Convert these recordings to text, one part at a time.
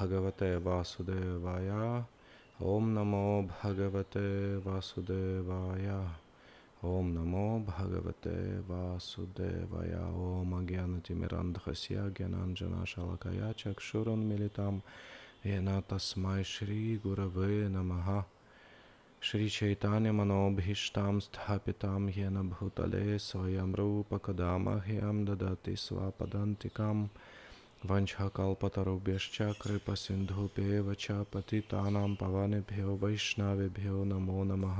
भगवते वासुदेवाय ॐ नमो भगवते वासुदेवाय ॐ नमो भगवते वासुदेवाय ओम अज्ञानतिमिरान्धस्य ज्ञानाञ्जनाशलकया चक्षुरुन्मिलितां येन तस्मै श्रीगुरवे नमः श्रीचैतन्यमनोभीष्टां स्थापितां येन भूतले स्वयं रूपकदा मह्यं ददाति स्वापदान्तिकाम् वंशकल्पतरुभ्यश्च कृपसिन्धुभ्येव च पतितानां पवनेभ्यो वैष्णवेभ्यो नमो नमः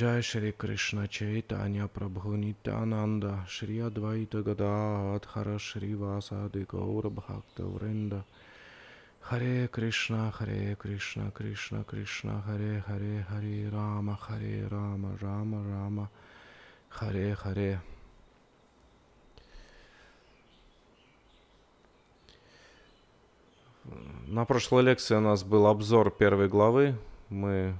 जय श्री कृष्ण चैतन्य प्रभु नित्यानंद श्री अद्वैत गदाधर श्रीवासादि गौरभक्तवृंद हरे कृष्ण हरे कृष्ण कृष्ण कृष्ण हरे हरे हरे राम हरे राम राम राम हरे हरे, हरे На прошлой лекции у нас был обзор первой главы. Мы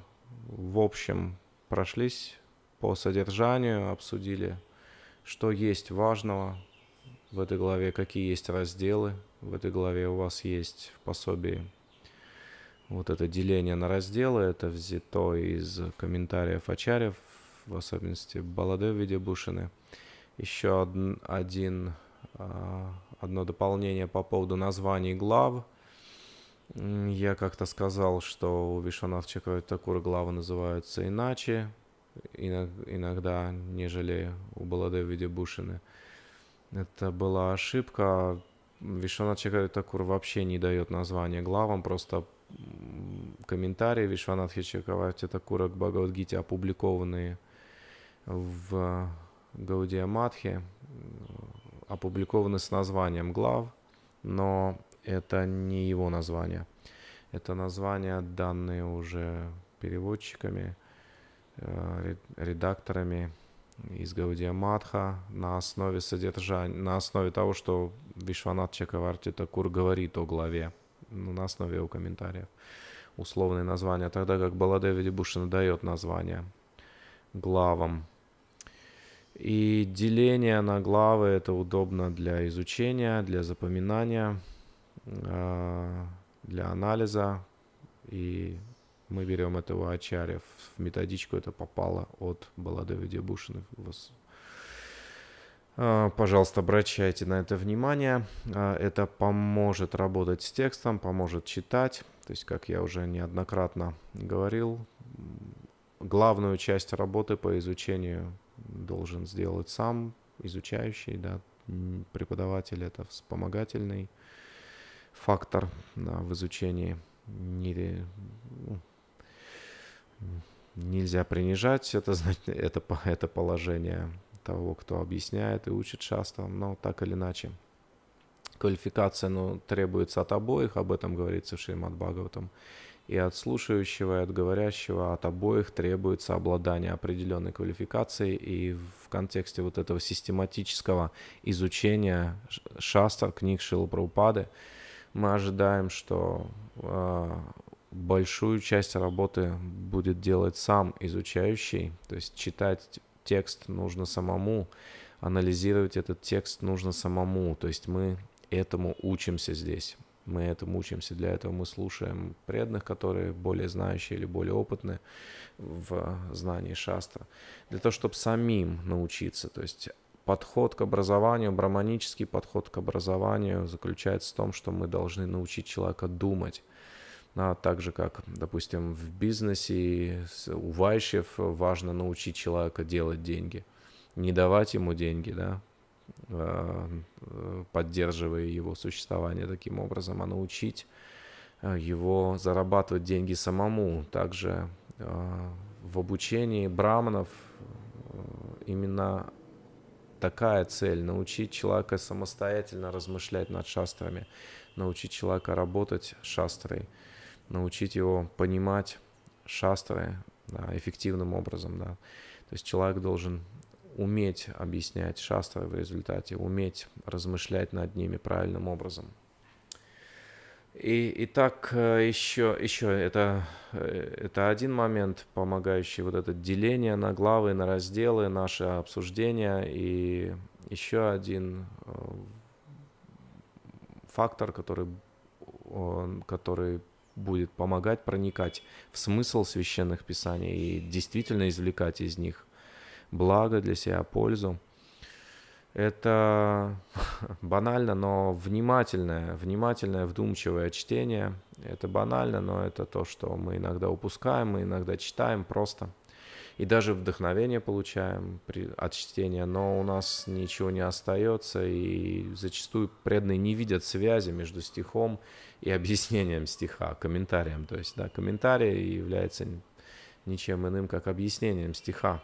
в общем прошлись по содержанию, обсудили, что есть важного в этой главе, какие есть разделы. В этой главе у вас есть в пособии вот это деление на разделы. Это взято из комментариев Ачарев, в особенности Баладе в виде Бушины. Еще од один, а, одно дополнение по поводу названий глав – я как-то сказал, что у Вишванатчика Такура главы называются иначе, иногда, нежели у Баладе в виде Бушины. Это была ошибка. Вишванатхи Такур вообще не дает название главам, просто комментарии Вишванатхи Чакавати Такура к Бхагавадгите опубликованные в Гаудия Матхе, опубликованы с названием глав, но это не его название. Это название данные уже переводчиками, э, редакторами из Гаудия Матха на основе содержания, на основе того, что Вишванат Чакаварти Такур говорит о главе, ну, на основе его комментариев. Условные названия, тогда как Баладеви Дебушин дает название главам. И деление на главы это удобно для изучения, для запоминания. Э, для анализа, и мы берем этого Ачаря. В методичку это попало от Баладовиде Бушины. Э, пожалуйста, обращайте на это внимание. Э, это поможет работать с текстом, поможет читать. То есть, как я уже неоднократно говорил, главную часть работы по изучению должен сделать сам изучающий, да, преподаватель это вспомогательный фактор да, в изучении. Не, ну, нельзя принижать это, это, это положение того, кто объясняет и учит часто, но так или иначе. Квалификация ну, требуется от обоих, об этом говорится в Шримад Бхагаватам. И от слушающего, и от говорящего, от обоих требуется обладание определенной квалификацией. И в контексте вот этого систематического изучения шастр, книг Шилапраупады, Прабхупады, мы ожидаем, что э, большую часть работы будет делать сам изучающий, то есть читать текст нужно самому, анализировать этот текст нужно самому, то есть мы этому учимся здесь. Мы этому учимся, для этого мы слушаем преданных, которые более знающие или более опытные в а, знании шаста, для того, чтобы самим научиться. То есть подход к образованию, браманический подход к образованию заключается в том, что мы должны научить человека думать. А так же, как, допустим, в бизнесе у Вайшев важно научить человека делать деньги, не давать ему деньги, да, а, поддерживая его существование таким образом, а научить а, его зарабатывать деньги самому. Также а, в обучении браманов именно такая цель — научить человека самостоятельно размышлять над шастрами, научить человека работать шастрой, научить его понимать шастры да, эффективным образом. Да. То есть человек должен уметь объяснять шастры в результате, уметь размышлять над ними правильным образом. И, и так еще, э, еще это, э, это один момент, помогающий вот это деление на главы, на разделы, наше обсуждение. И еще один э, фактор, который, он который будет помогать проникать в смысл священных писаний и действительно извлекать из них благо для себя, пользу. Это банально, но внимательное, внимательное, вдумчивое чтение. Это банально, но это то, что мы иногда упускаем, мы иногда читаем просто. И даже вдохновение получаем при, от чтения, но у нас ничего не остается, и зачастую преданные не видят связи между стихом и объяснением стиха, комментарием. То есть, да, комментарий является ничем иным, как объяснением стиха.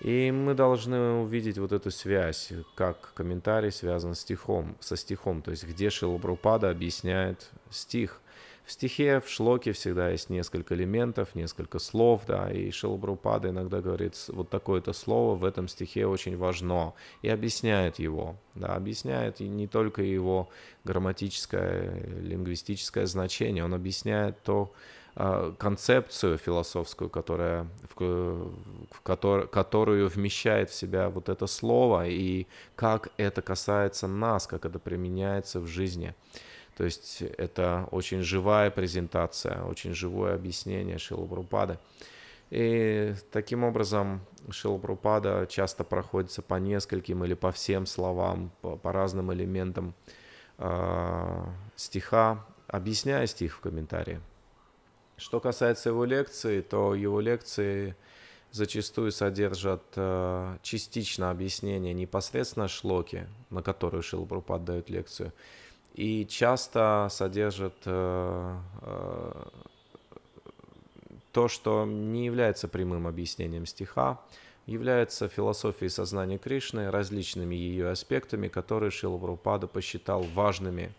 И мы должны увидеть вот эту связь, как комментарий связан с стихом, со стихом, то есть где Шилабрупада объясняет стих. В стихе, в шлоке всегда есть несколько элементов, несколько слов, да, и Шилабрупада иногда говорит, вот такое-то слово в этом стихе очень важно, и объясняет его, да, объясняет и не только его грамматическое, лингвистическое значение, он объясняет то, а, концепцию философскую, которая, в, в котор, которую вмещает в себя вот это слово и как это касается нас, как это применяется в жизни. То есть это очень живая презентация, очень живое объяснение Шилабрупады. И таким образом Шилапрупада часто проходится по нескольким или по всем словам, по, по разным элементам э, стиха, объясняя стих в комментарии. Что касается его лекций, то его лекции зачастую содержат э, частично объяснение непосредственно шлоки, на которую Шилбрупад дает лекцию, и часто содержат э, э, то, что не является прямым объяснением стиха, является философией сознания Кришны, различными ее аспектами, которые Шилабрупада посчитал важными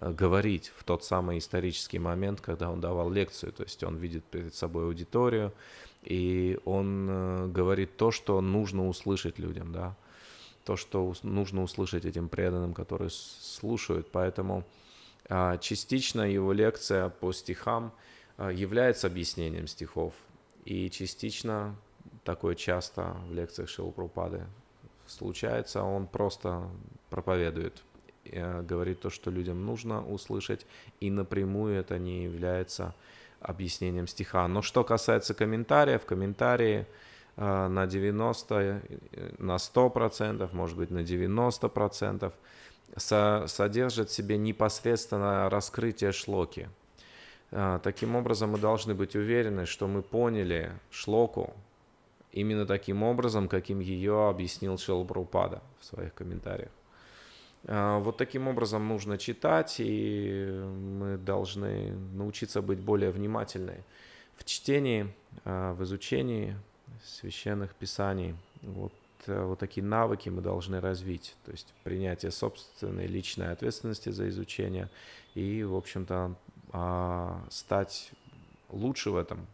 Э, говорить в тот самый исторический момент, когда он давал лекцию. То есть он видит перед собой аудиторию, и он э, говорит то, что нужно услышать людям, да, то, что нужно услышать этим преданным, которые слушают. Поэтому а, частично его лекция по стихам а, является объяснением стихов, и частично такое часто в лекциях Шилпрупады случается, он просто проповедует Э, говорит то, что людям нужно услышать, и напрямую это не является объяснением стиха. Но что касается комментариев, комментарии э, на 90, э, на 100%, процентов, может быть, на 90% со содержат в себе непосредственно раскрытие шлоки. Таким образом, мы должны быть уверены, что мы поняли шлоку именно таким образом, каким ее объяснил Шелбрупада в своих комментариях. А, вот таким образом нужно читать, и мы должны научиться быть более внимательны в чтении, а, в изучении священных писаний. Вот, а, вот такие навыки мы должны развить, то есть принятие собственной личной ответственности за изучение и, в общем-то, стать лучше в этом,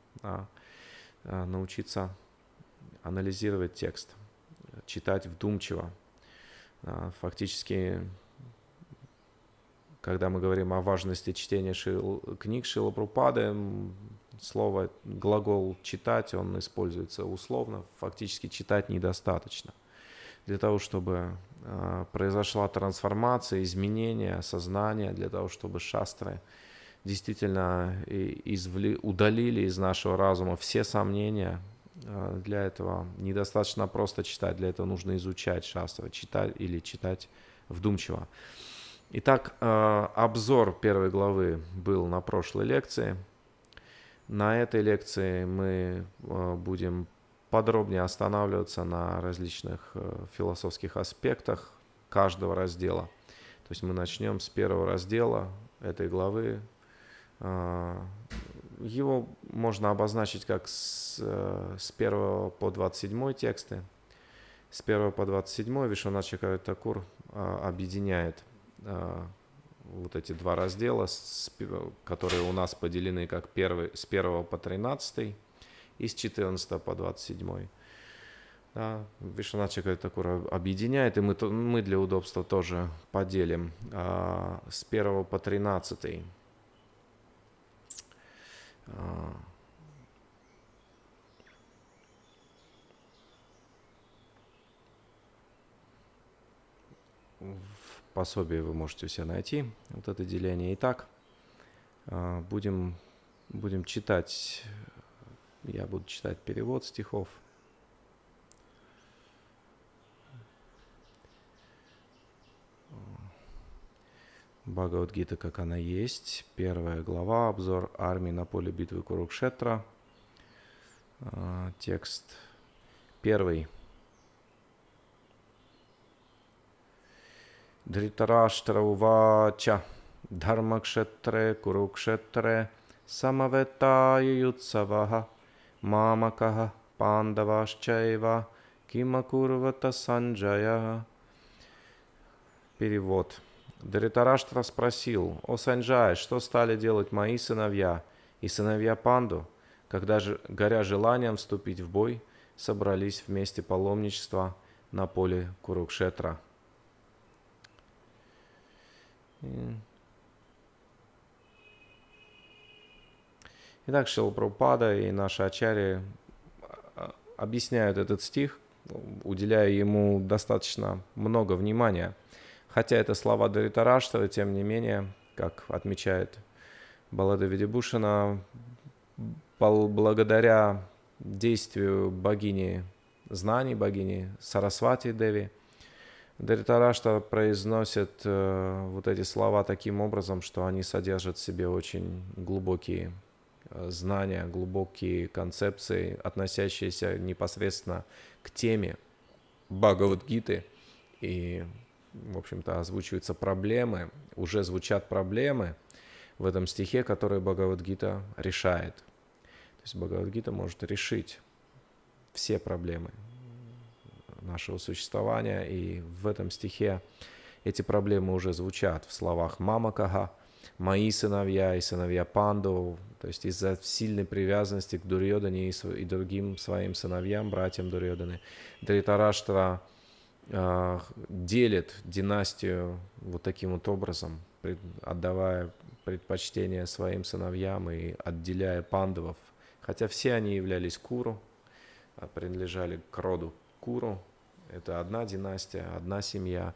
научиться анализировать текст, читать вдумчиво, а, фактически, когда мы говорим о важности чтения шил, книг Шилапрупады, слово, глагол «читать», он используется условно, фактически читать недостаточно. Для того, чтобы а, произошла трансформация, изменение сознания, для того, чтобы шастры действительно извли, удалили из нашего разума все сомнения Э, для этого недостаточно просто читать, для этого нужно изучать Шастова, читать или читать вдумчиво. Итак, э, обзор первой главы был на прошлой лекции. На этой лекции мы э, будем подробнее останавливаться на различных философских аспектах каждого раздела. То есть мы начнем с первого раздела этой главы его можно обозначить как с, э, с 1 по 27 тексты. С 1 по 27 Вишванача Такур объединяет э, вот эти два раздела, которые у нас поделены как первый, с 1 по 13 и с 14 по 27. Да, Вишванача Такур объединяет, и мы, мы для удобства тоже поделим э, с 1 по 13 в пособии вы можете все найти вот это деление. Итак, а, будем, будем читать, я буду читать перевод стихов – Бхагавадгита, как она есть. Первая глава, обзор армии на поле битвы Курукшетра. А, текст первый. Дритараштра увача Дхармакшетре Курукшетре самавета ютсаваха Мамакаха Пандавашчаева Кимакурвата Санджая Перевод. Даритарашта спросил, «О Санджай, что стали делать мои сыновья и сыновья Панду, когда, же, горя желанием вступить в бой, собрались вместе паломничества на поле Курукшетра?» Итак, Шилпрупада и наши ачари а, объясняют этот стих, уделяя ему достаточно много внимания – Хотя это слова Даритараштова, тем не менее, как отмечает Баллада Ведебушина, благодаря действию богини знаний, богини Сарасвати Деви, Даритарашта произносит э, вот эти слова таким образом, что они содержат в себе очень глубокие э, знания, глубокие концепции, относящиеся непосредственно к теме Бхагавадгиты и в общем-то, озвучиваются проблемы, уже звучат проблемы в этом стихе, которые Бхагавадгита решает. То есть Бхагавадгита может решить все проблемы нашего существования, и в этом стихе эти проблемы уже звучат в словах «мамакага», «мои сыновья» и «сыновья Пандов», то есть из-за сильной привязанности к Дурьодане и другим своим сыновьям, братьям Дурьоданы, Дритараштра – а, делит династию вот таким вот образом, отдавая предпочтение своим сыновьям и отделяя пандовов. Хотя все они являлись Куру, а принадлежали к роду Куру. Это одна династия, одна семья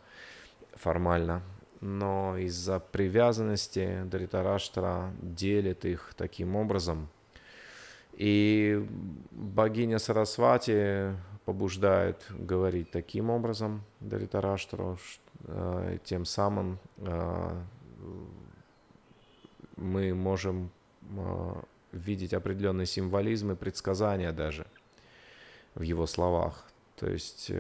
формально. Но из-за привязанности Дритараштра делит их таким образом. И богиня Сарасвати побуждает говорить таким образом Даритараштру, э, тем самым э, мы можем э, видеть определенный символизм и предсказания даже в его словах. То есть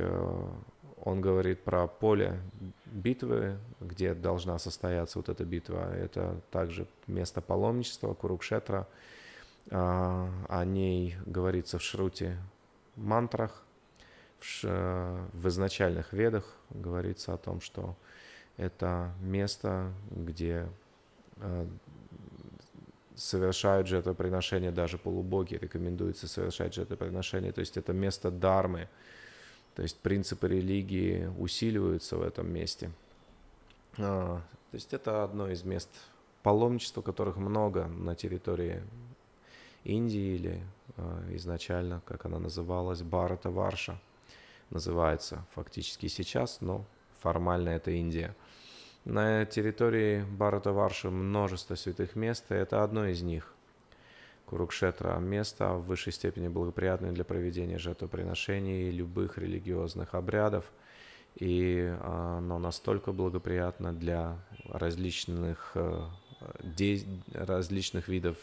он говорит про поле битвы, где должна состояться вот эта битва. Это также место паломничества, Курукшетра. О ней говорится в шруте мантрах в изначальных ведах говорится о том, что это место, где э, совершают же это приношение даже полубоги, рекомендуется совершать же это приношение, то есть это место дармы, то есть принципы религии усиливаются в этом месте. А, то есть это одно из мест паломничества, которых много на территории Индии или э, изначально, как она называлась, Барата Варша – называется фактически сейчас, но формально это Индия. На территории Барата Варши множество святых мест, и это одно из них. Курукшетра – место в высшей степени благоприятное для проведения жертвоприношений и любых религиозных обрядов, и а, оно настолько благоприятно для различных, э, де, различных видов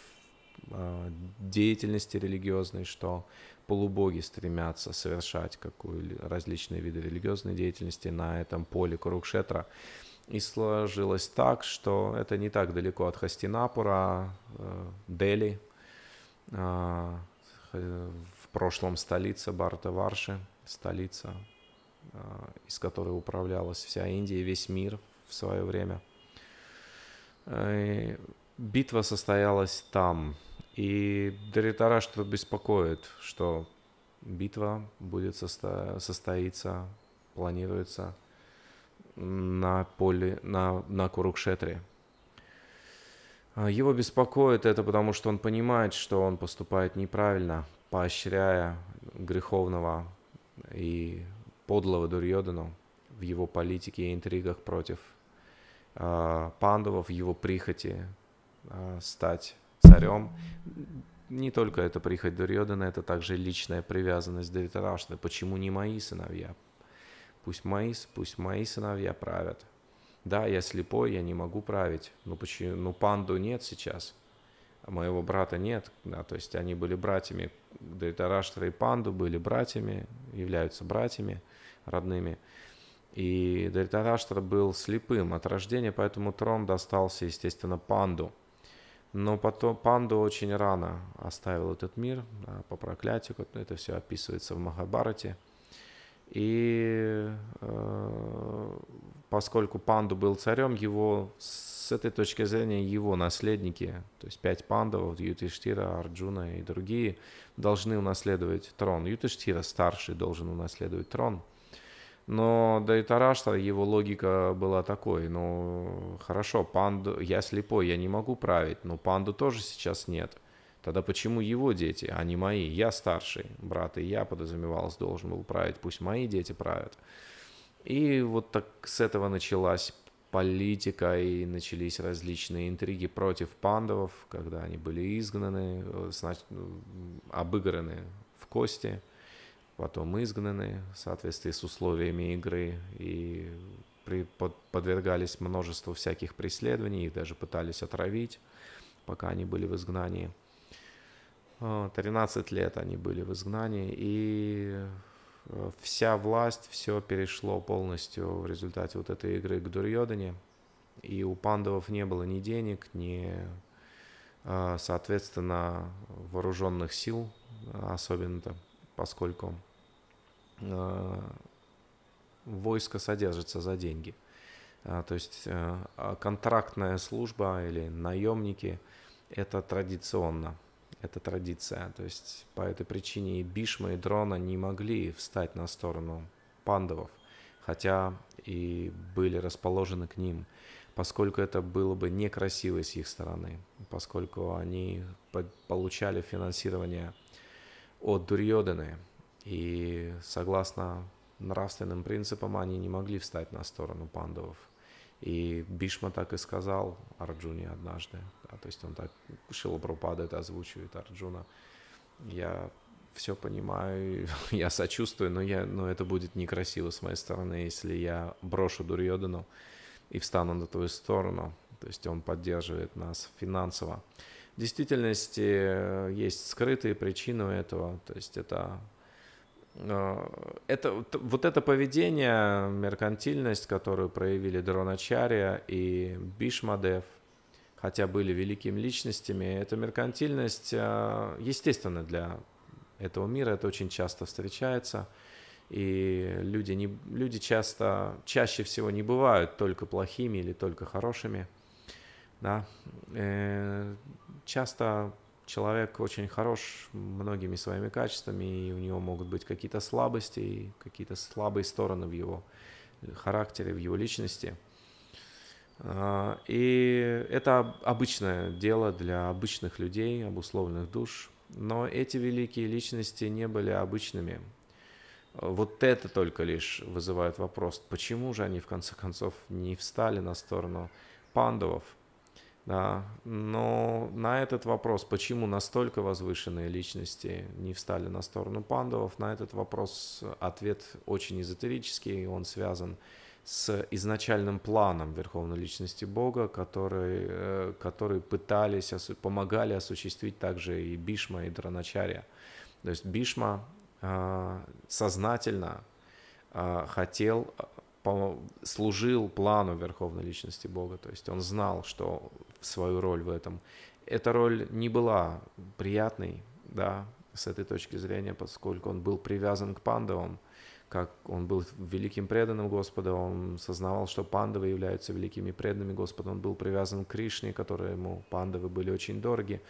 а, деятельности религиозной, что полубоги стремятся совершать какую различные виды религиозной деятельности на этом поле Курукшетра. И сложилось так, что это не так далеко от Хастинапура, э, Дели, э, э, в прошлом столица Барта-Варши, столица, из которой управлялась вся Индия и весь мир в свое время. И битва состоялась там – и Даритара что беспокоит, что битва будет состо... состоиться, планируется на поле, на, на Курукшетре. А, его беспокоит это, потому что он понимает, что он поступает неправильно, поощряя греховного и подлого Дурьодану в его политике и интригах против э, а, пандовов, в его прихоти э, стать царем. Не только это прихоть Дурьодана, это также личная привязанность Дритарашны. Почему не мои сыновья? Пусть мои, пусть мои сыновья правят. Да, я слепой, я не могу править. Но ну почему? Ну, панду нет сейчас. А моего брата нет. Да, то есть они были братьями. Дритараштра и панду были братьями, являются братьями родными. И Дритараштра был слепым от рождения, поэтому трон достался, естественно, панду – но потом панду очень рано оставил этот мир да, по проклятию, это все описывается в Махабарате. И э, поскольку панду был царем, его с этой точки зрения его наследники, то есть пять пандавов, Ютиштира, Арджуна и другие, должны унаследовать трон. Ютиштира старший должен унаследовать трон – но до Итараша его логика была такой, ну, хорошо, панду, я слепой, я не могу править, но панду тоже сейчас нет. Тогда почему его дети, а не мои? Я старший брат, и я, подразумевалось, должен был править, пусть мои дети правят. И вот так с этого началась политика и начались различные интриги против пандовов, когда они были изгнаны, э, обыграны в кости – потом изгнаны в соответствии с условиями игры и при, под, подвергались множеству всяких преследований, их даже пытались отравить, пока они были в изгнании. 13 а, лет они были в изгнании, и э, вся власть, все перешло полностью в результате вот этой игры к Дурьодане, и у пандавов не было ни денег, ни, а, соответственно, вооруженных сил, особенно-то, поскольку Э, войско содержится за деньги. А, то есть э, а контрактная служба или наемники – это традиционно, это традиция. То есть по этой причине и Бишма, и Дрона не могли встать на сторону пандавов, хотя и были расположены к ним, поскольку это было бы некрасиво с их стороны, поскольку они получали финансирование от Дурьоданы – и согласно нравственным принципам они не могли встать на сторону пандавов. И Бишма так и сказал Арджуне однажды. Да, то есть он так, Шила Прабхупада это озвучивает Арджуна. Я все понимаю, я сочувствую, но, я, но это будет некрасиво с моей стороны, если я брошу Дурьодану и встану на твою сторону. То есть он поддерживает нас финансово. В действительности э, есть скрытые причины у этого. То есть это это, вот это поведение, меркантильность, которую проявили Дроначария и Бишмадев, хотя были великими личностями, эта меркантильность э, естественно для этого мира, это очень часто встречается. И люди, не, люди часто, чаще всего не бывают только плохими или только хорошими. Да? Э, часто человек очень хорош многими своими качествами, и у него могут быть какие-то слабости, какие-то слабые стороны в его характере, в его личности. А, и это обычное дело для обычных людей, обусловленных душ. Но эти великие личности не были обычными. Вот это только лишь вызывает вопрос, почему же они в конце концов не встали на сторону пандовов – да, но на этот вопрос, почему настолько возвышенные личности не встали на сторону пандавов, на этот вопрос ответ очень эзотерический, он связан с изначальным планом Верховной Личности Бога, который, э, который пытались, помогали осуществить также и Бишма, и Драначария. То есть Бишма э, сознательно э, хотел служил плану Верховной Личности Бога. То есть он знал, что свою роль в этом. Эта роль не была приятной, да, с этой точки зрения, поскольку он был привязан к пандавам, как он был великим преданным Господа, он сознавал, что пандавы являются великими преданными Господа, он был привязан к Кришне, которые ему пандавы были очень дороги.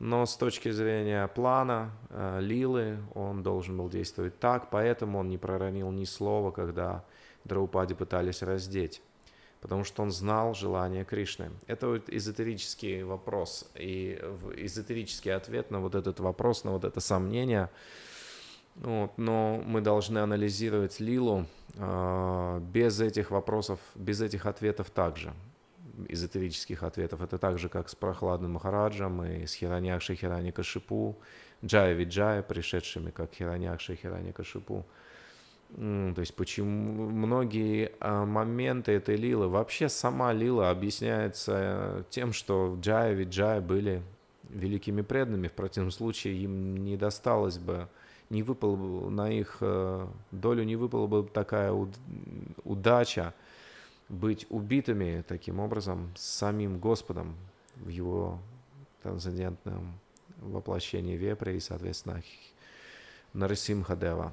Но с точки зрения плана э, Лилы он должен был действовать так, поэтому он не проронил ни слова, когда Драупади пытались раздеть потому что он знал желание Кришны. Это вот эзотерический вопрос и эзотерический ответ на вот этот вопрос, на вот это сомнение. Вот, но мы должны анализировать Лилу э, без этих вопросов, без этих ответов также, эзотерических ответов. Это так же, как с Прохладным Махараджем и с Хираньякшей Хираньякашипу, Джая Виджая, пришедшими как Хираньякши и Хираньякашипу. Кашипу то есть почему многие а, моменты этой Лилы, вообще сама Лила объясняется тем, что Джая и Джая были великими преданными, в противном случае им не досталось бы, не выпало бы на их э, долю, не выпала бы такая удача быть убитыми таким образом самим Господом в его трансцендентном воплощении вепра и, соответственно, Нарасимхадева.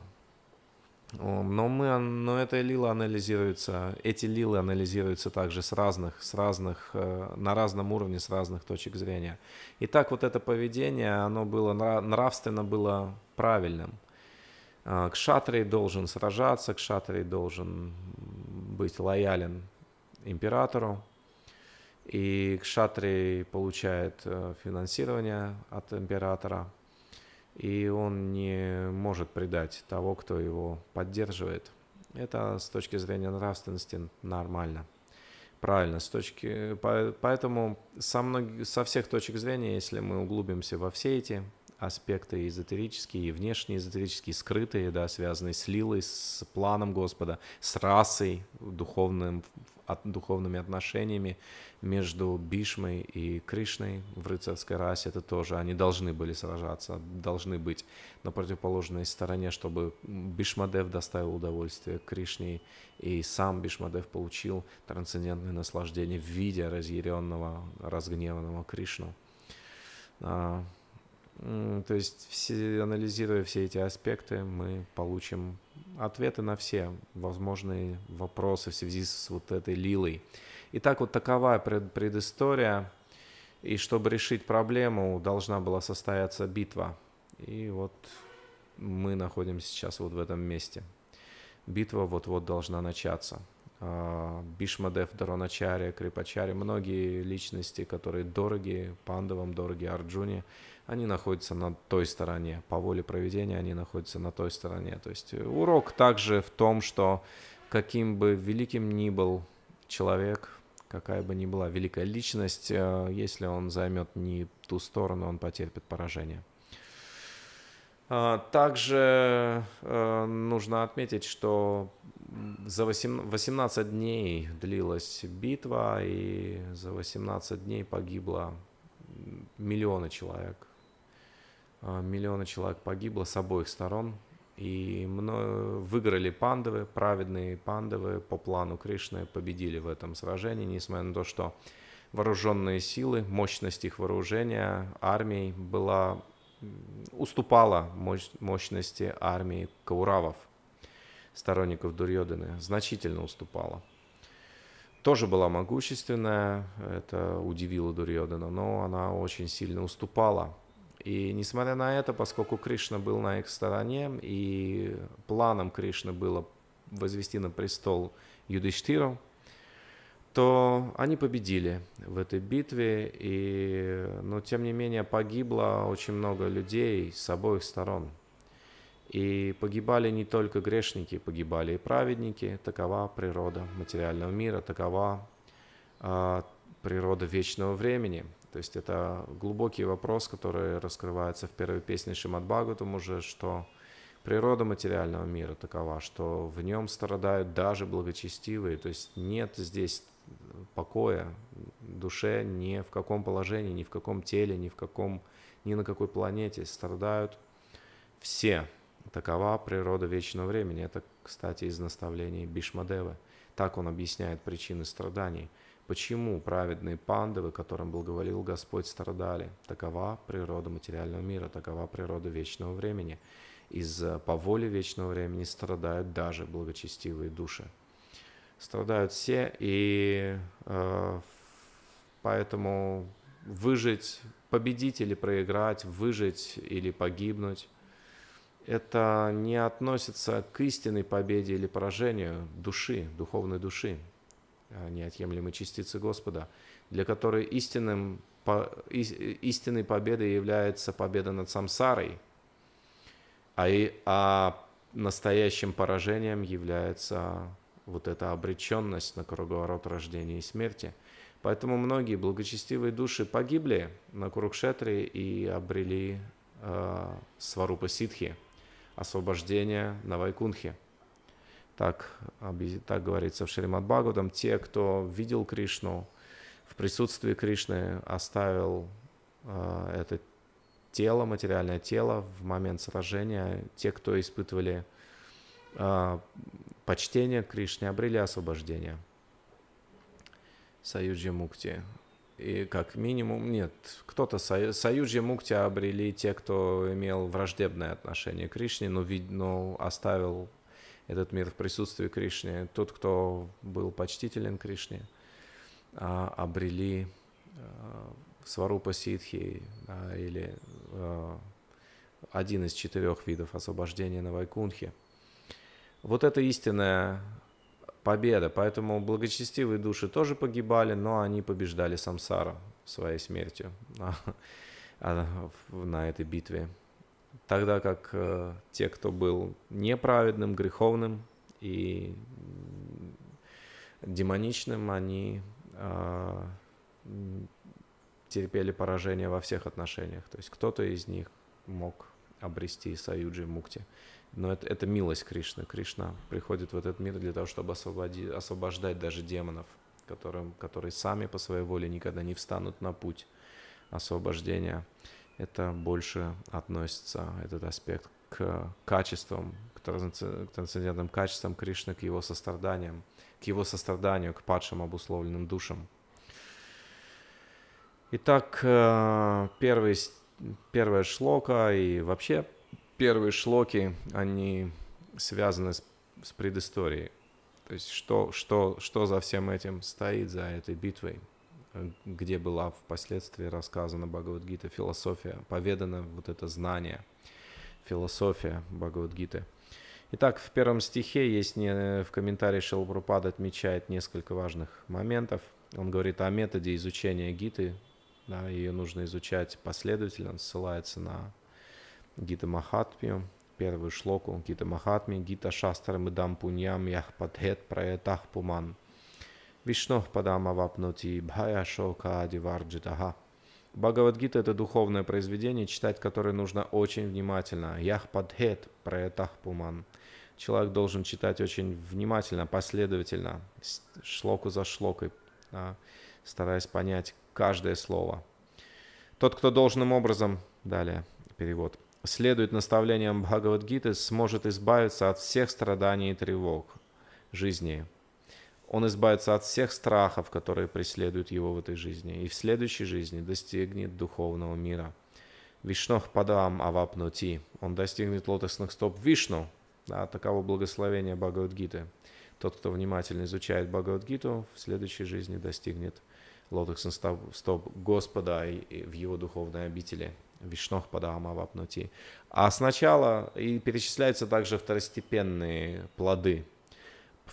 Но, мы, но это лилы анализируется, эти лилы анализируются также с разных, с разных, э, на разном уровне, с разных точек зрения. И так вот это поведение, оно было нравственно было правильным. Э, к Шатре должен сражаться, к Шатре должен быть лоялен императору, и к Шатре получает э, финансирование от императора – и он не может предать того, кто его поддерживает. Это с точки зрения нравственности нормально. Правильно, с точки... Поэтому со, мног... со всех точек зрения, если мы углубимся во все эти аспекты эзотерические, и внешние эзотерические, скрытые, да, связанные с лилой, с планом Господа, с расой, духовным от, духовными отношениями между Бишмой и Кришной в рыцарской расе. Это тоже они должны были сражаться, должны быть на противоположной стороне, чтобы Бишмадев доставил удовольствие Кришне, и сам Бишмадев получил трансцендентное наслаждение в виде разъяренного, разгневанного Кришну. А, то есть, все, анализируя все эти аспекты, мы получим ответы на все возможные вопросы в связи с вот этой лилой. Итак, вот такова пред, предыстория. И чтобы решить проблему, должна была состояться битва. И вот мы находимся сейчас вот в этом месте. Битва вот-вот должна начаться. А, Бишмадев, Дароначаря, Крипачаря, многие личности, которые дороги Пандавам, дороги Арджуни они находятся на той стороне. По воле проведения они находятся на той стороне. То есть э, урок также в том, что каким бы великим ни был человек, какая бы ни была великая личность, э, если он займет не ту сторону, он потерпит поражение. А, также э, нужно отметить, что за 18 дней длилась битва, и за 18 дней погибло миллионы человек. А, миллиона человек погибло с обоих сторон. И мно... выиграли ПАНДОВЫ праведные ПАНДОВЫ по плану Кришны победили в этом сражении, несмотря на то, что вооруженные силы, мощность их вооружения, армии была уступала мощ... мощности армии Кауравов, сторонников Дурьоданы, значительно уступала. Тоже была могущественная, это удивило Дурьодана, но она очень сильно уступала и несмотря на это, поскольку Кришна был на их стороне, и планом Кришны было возвести на престол Юдиштиру, то они победили в этой битве, и, но ну, тем не менее погибло очень много людей с обоих сторон. И погибали не только грешники, погибали и праведники. Такова природа материального мира, такова э, природа вечного времени – то есть это глубокий вопрос, который раскрывается в первой песне Шимат Бхагаватам уже, что природа материального мира такова, что в нем страдают даже благочестивые, то есть нет здесь покоя душе ни в каком положении, ни в каком теле, ни в каком, ни на какой планете страдают все. Такова природа вечного времени. Это, кстати, из наставлений Бишмадевы. Так он объясняет причины страданий – Почему праведные пандавы, которым благоволил Господь, страдали? Такова природа материального мира, такова природа вечного времени. Из за по воле вечного времени страдают даже благочестивые души. Страдают все, и э, поэтому выжить, победить или проиграть, выжить или погибнуть, это не относится к истинной победе или поражению души, духовной души. Э, неотъемлемой частицы Господа, для которой истинным, истинной победой является победа над самсарой, а, и, а настоящим поражением является вот эта обреченность на круговорот рождения и смерти. Поэтому многие благочестивые души погибли на Курукшетре и обрели э, по Ситхи, освобождение на Вайкунхе. Так, так говорится в Шримад Бхагаватам, те, кто видел Кришну, в присутствии Кришны оставил э, это тело, материальное тело в момент сражения, те, кто испытывали э, почтение к Кришне, обрели освобождение. Союзья Мукти. И как минимум, нет, кто-то сою, Мукти обрели те, кто имел враждебное отношение к Кришне, но, но оставил этот мир в присутствии Кришны, тот, кто был почтителен Кришне, а, обрели а, сварупа ситхи а, или один из четырех видов освобождения на Вайкунхе. Вот это истинная победа. Поэтому благочестивые души тоже погибали, но они побеждали самсару своей смертью на этой битве Тогда как э, те, кто был неправедным, греховным и демоничным, они э, терпели поражение во всех отношениях. То есть кто-то из них мог обрести Саюджи Мукти. Но это, это милость Кришны. Кришна приходит в этот мир для того, чтобы освободить, освобождать даже демонов, которым, которые сами по своей воле никогда не встанут на путь освобождения это больше относится, этот аспект, к качествам, к, трансцендентным качествам Кришны, к его состраданиям, к его состраданию, к падшим обусловленным душам. Итак, э, первый, первая шлока и вообще первые шлоки, они связаны с, с предысторией. То есть что, что, что за всем этим стоит, за этой битвой – где была впоследствии рассказана Бхагавадгита, философия, поведана вот это знание, философия Бхагавадгиты. Итак, в первом стихе есть не, в комментарии Шилпрупад отмечает несколько важных моментов. Он говорит о методе изучения гиты, да, ее нужно изучать последовательно, ссылается на Гита Махатмию, первую шлоку Гита Махатми, Гита Шастра Мидам Пуньям Яхпатхет Праятах Пуман – Вишно Падамавапнути Бхая Шока Адиварджитаха. Бхагавадгита – это духовное произведение, читать которое нужно очень внимательно. Ях падхет праятах пуман. Человек должен читать очень внимательно, последовательно, шлоку за шлокой, да, стараясь понять каждое слово. Тот, кто должным образом, далее перевод, следует наставлениям Бхагавадгиты, сможет избавиться от всех страданий и тревог жизни, он избавится от всех страхов, которые преследуют его в этой жизни, и в следующей жизни достигнет духовного мира. Вишнох падам авапнути. Он достигнет лотосных стоп Вишну. Да, таково благословение Бхагавадгиты. Тот, кто внимательно изучает Бхагавадгиту, в следующей жизни достигнет лотосных стоп Господа и в его духовной обители. Вишнох падам авапнути. А сначала и перечисляются также второстепенные плоды –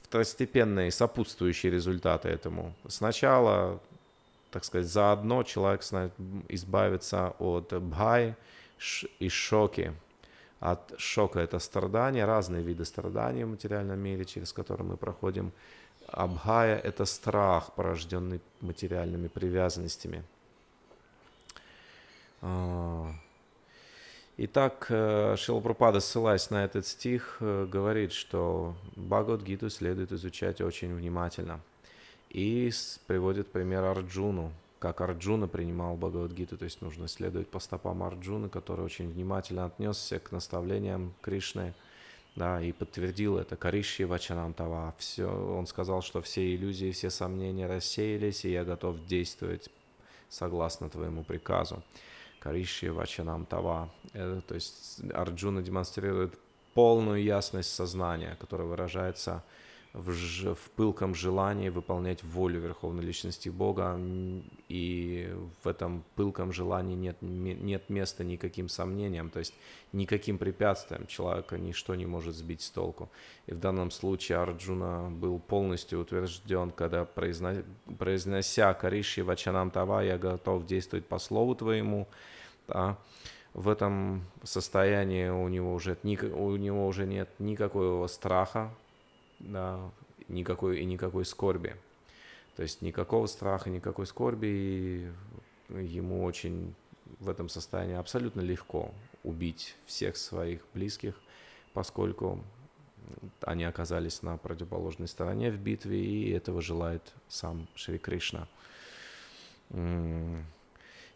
второстепенные сопутствующие результаты этому. Сначала, так сказать, заодно человек избавится от бхай и шоки. От шока это страдания, разные виды страданий в материальном мире, через которые мы проходим. Абхая – это страх, порожденный материальными привязанностями. А, Итак, э, Шилапрапада, ссылаясь на этот стих, э, говорит, что Бхагавадгиту следует изучать очень внимательно. И приводит пример Арджуну, как Арджуна принимал Бхагавадгиту, то есть нужно следовать по стопам Арджуны, который очень внимательно отнесся к наставлениям Кришны, да, и подтвердил это Кариши Вачанам Тава. Все, он сказал, что все иллюзии, все сомнения рассеялись, и я готов действовать согласно твоему приказу. Кариши Вачанам Тава. Э, то есть Арджуна демонстрирует полную ясность сознания, которая выражается в, ж... в пылком желании выполнять волю Верховной Личности Бога, и в этом пылком желании нет, нет места никаким сомнениям, то есть никаким препятствиям человека ничто не может сбить с толку. И в данном случае Арджуна был полностью утвержден, когда произно... произнося «Кариши вачанам тава, я готов действовать по слову твоему», да, в этом состоянии у него уже, у него уже нет никакого страха, да, никакой, и никакой скорби. То есть никакого страха, никакой скорби, и ему очень в этом состоянии абсолютно легко убить всех своих близких, поскольку они оказались на противоположной стороне в битве, и этого желает сам Шри Кришна.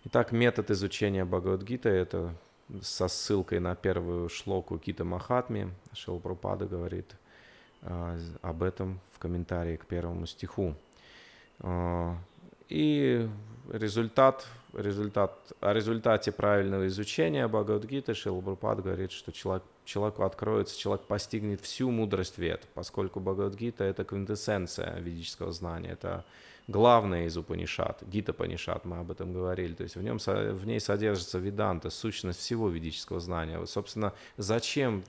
Итак, метод изучения Бхагавадгита – это со ссылкой на первую шлоку Кита Махатми. Шилпрупада говорит – а, об этом в комментарии к первому стиху. А, и результат, результат, о результате правильного изучения Бхагавадгиты Шилбрупад говорит, что человек, человеку откроется, человек постигнет всю мудрость Вед, поскольку Бхагавадгита — это квинтэссенция ведического знания, это главное из Упанишат, Гита Панишат, мы об этом говорили, то есть в, нем, в ней содержится веданта, сущность всего ведического знания. Вот, собственно, зачем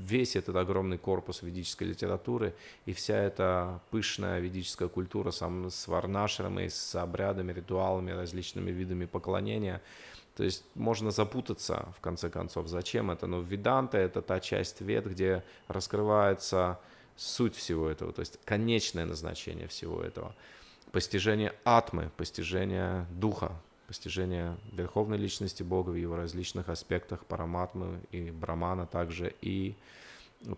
весь этот огромный корпус ведической литературы и вся эта пышная ведическая культура сам, с варнашерами, с обрядами, ритуалами, различными видами поклонения, то есть можно запутаться, в конце концов, зачем это. Но Веданта — это та часть вед, где раскрывается суть всего этого, то есть конечное назначение всего этого постижение атмы, постижение духа, постижение верховной личности Бога в его различных аспектах, параматмы и брамана также, и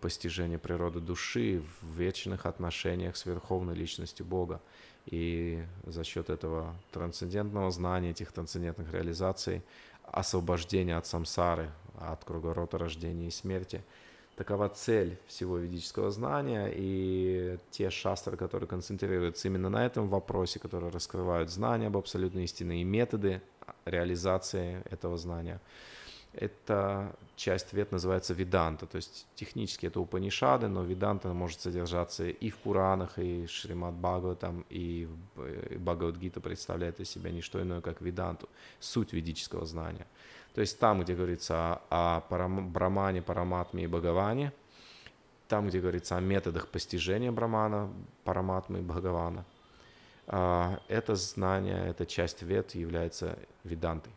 постижение природы души в вечных отношениях с верховной личностью Бога. И за счет этого трансцендентного знания, этих трансцендентных реализаций, освобождение от самсары, от круговорота рождения и смерти – Такова цель всего ведического знания, и те шастры, которые концентрируются именно на этом вопросе, которые раскрывают знания об абсолютной истине и методы реализации этого знания, это часть вет называется веданта, то есть технически это Упанишады, но веданта может содержаться и в Куранах, и Шримад Бхагаватам, и э, Бхагавадгита представляет из себя не что иное, как веданту, суть ведического знания – то есть там, где говорится о, о брамане, параматме и бхагаване, там, где говорится о методах постижения брамана, параматмы и бхагавана, а, это знание, эта часть вед является ведантой.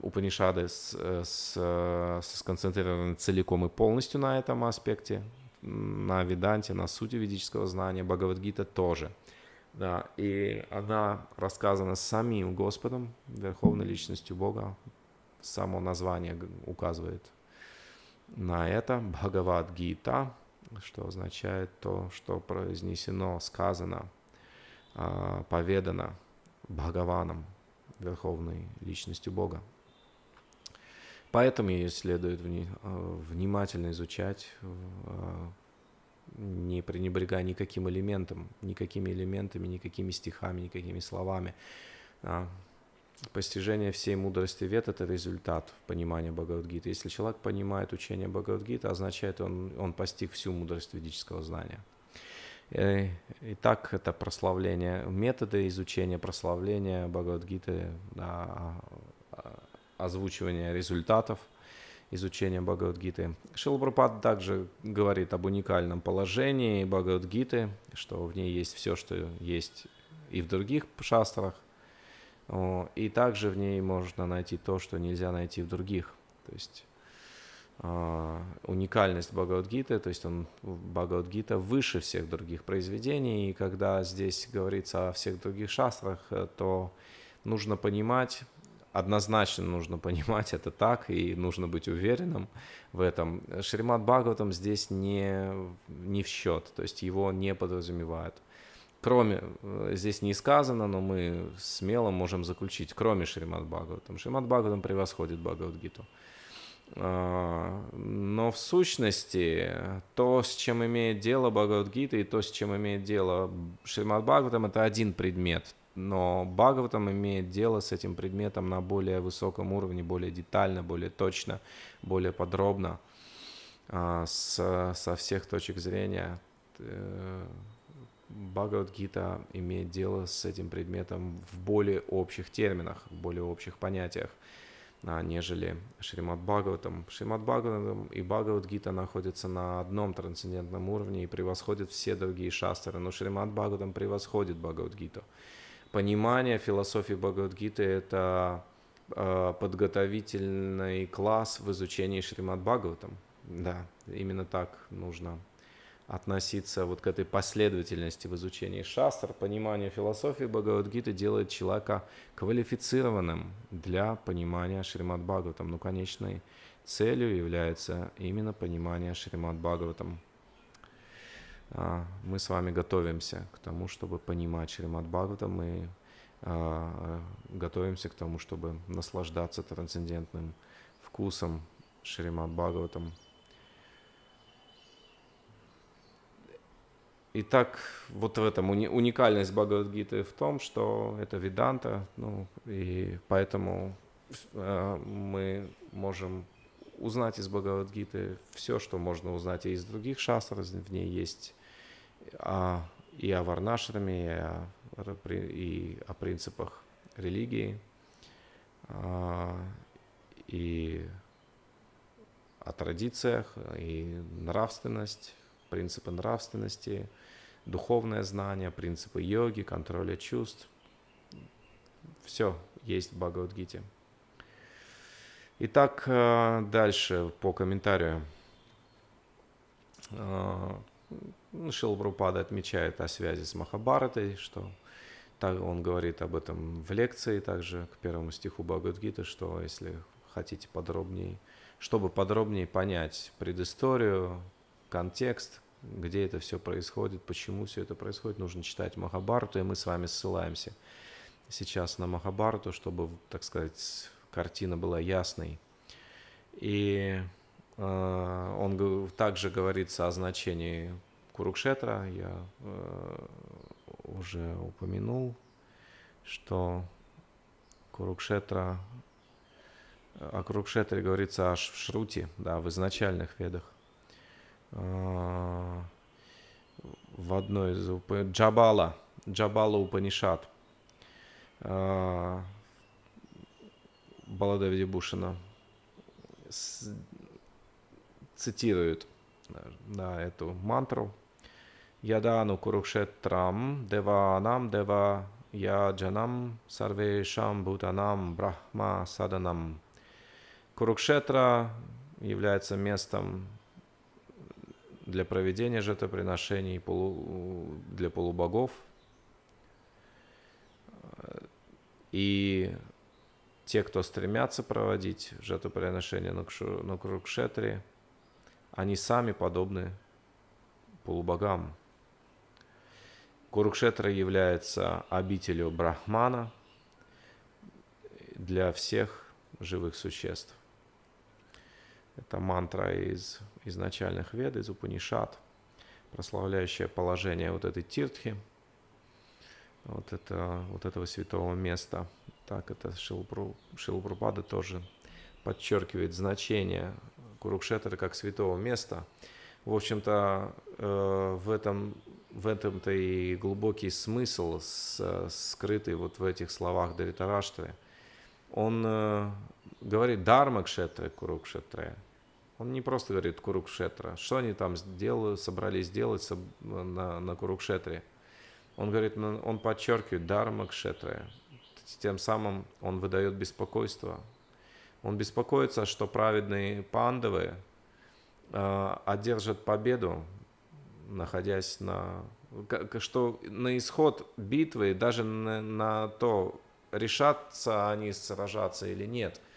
Упанишады с, с, сконцентрированы целиком и полностью на этом аспекте, на веданте, на сути ведического знания, Бхагавадгита тоже. Да, и она рассказана самим Господом, Верховной Личностью Бога, само название указывает на это. Бхагават Гита, что означает то, что произнесено, сказано, а, поведано Бхагаваном, Верховной Личностью Бога. Поэтому ее следует а, внимательно изучать, а, не пренебрегая никаким элементом, никакими элементами, никакими стихами, никакими словами постижение всей мудрости вет – это результат понимания Бхагавадгиты. Если человек понимает учение Бхагавадгиты, означает, он, он постиг всю мудрость ведического знания. Э, итак, это прославление, методы изучения прославления Бхагавадгиты, да, а, озвучивание результатов изучения Бхагавадгиты. Шилбрапад также говорит об уникальном положении Бхагавадгиты, что в ней есть все, что есть и в других шастрах – и также в ней можно найти то, что нельзя найти в других. То есть а, уникальность Бхагавадгиты, то есть он Бхагавадгита выше всех других произведений, и когда здесь говорится о всех других шастрах, э, то нужно понимать, однозначно нужно понимать это так, и нужно быть уверенным в этом. Шримад Бхагаватам здесь не, не в счет, то есть его не подразумевают кроме, э, здесь не сказано, но мы смело можем заключить, кроме Шримад Бхагаватам. Шримад Бхагаватам превосходит Бхагавадгиту. А, но в сущности, то, с чем имеет дело Бхагавадгита и то, с чем имеет дело Шримад Бхагаватам, это один предмет. Но Бхагаватам имеет дело с этим предметом на более высоком уровне, более детально, более точно, более подробно, а, со всех точек зрения э, Бхагавадгита имеет дело с этим предметом в более общих терминах, в более общих понятиях, а, нежели Шримад Бхагаватам. Шримад Бхагаватам и Бхагавадгита находятся на одном трансцендентном уровне и превосходят все другие шастры, но Шримад Бхагаватам превосходит Бхагавадгиту. Понимание философии Бхагавадгиты – это а, подготовительный класс в изучении Шримад Бхагаватам. Да, именно так нужно относиться вот к этой последовательности в изучении шастр, понимание философии Бхагавадгиты делает человека квалифицированным для понимания Шримад Бхагаватам. Ну, конечной целью является именно понимание Шримад Бхагаватам. А, мы с вами готовимся к тому, чтобы понимать Шримад Бхагаватам. Мы а, готовимся к тому, чтобы наслаждаться трансцендентным вкусом Шримад Бхагаватам – И так вот в этом уни- уникальность Бхагавадгиты в том, что это веданта, ну, и поэтому э, мы можем узнать из Бхагавадгиты все, что можно узнать и из других шастр, в ней есть а, и о варнашраме, и о, и о принципах религии, а, и о традициях, и нравственность, принципы нравственности – духовное знание, принципы йоги, контроля чувств. Все есть в Бхагавадгите. Итак, э, дальше по комментарию. Э, Шилбрупада отмечает о связи с Махабаратой, что так он говорит об этом в лекции, также к первому стиху Бхагавадгиты, что если хотите подробнее, чтобы подробнее понять предысторию, контекст, где это все происходит, почему все это происходит, нужно читать Махабарату, и мы с вами ссылаемся сейчас на Махабарату, чтобы, так сказать, картина была ясной. И э, он также говорится о значении Курукшетра, я э, уже упомянул, что Курукшетра, о Курукшетре говорится аж в Шрути, да, в изначальных ведах. А, в одной из уп... Джабала, Джабала Упанишат а, Баладавиди Бушина с... цитирует да, эту мантру. Ядану курукшетрам деванам дева яджанам сарвешам бутанам брахма саданам. Курукшетра является местом для проведения жертвоприношений полу, для полубогов. И те, кто стремятся проводить жертвоприношения на Курукшетре, они сами подобны полубогам. Курукшетра является обителью Брахмана для всех живых существ. Это мантра из изначальных вед, из Упанишат, прославляющее положение вот этой тиртхи, вот, это, вот этого святого места. Так это Шилпру, Шилпрупада тоже подчеркивает значение Курукшетра как святого места. В общем-то, э, в этом в этом-то и глубокий смысл, скрытый вот в этих словах Даритараштры. Он э, говорит «дарма кшетре курукшетре», он не просто говорит Курукшетра. Что они там сделали, собрались делать на, на Курукшетре? Он говорит, ну, он подчеркивает Дарма Кшетре. Тем самым он выдает беспокойство. Он беспокоится, что праведные пандавы э, одержат победу, находясь на... Что на исход битвы, даже на, на то, решатся они сражаться или нет –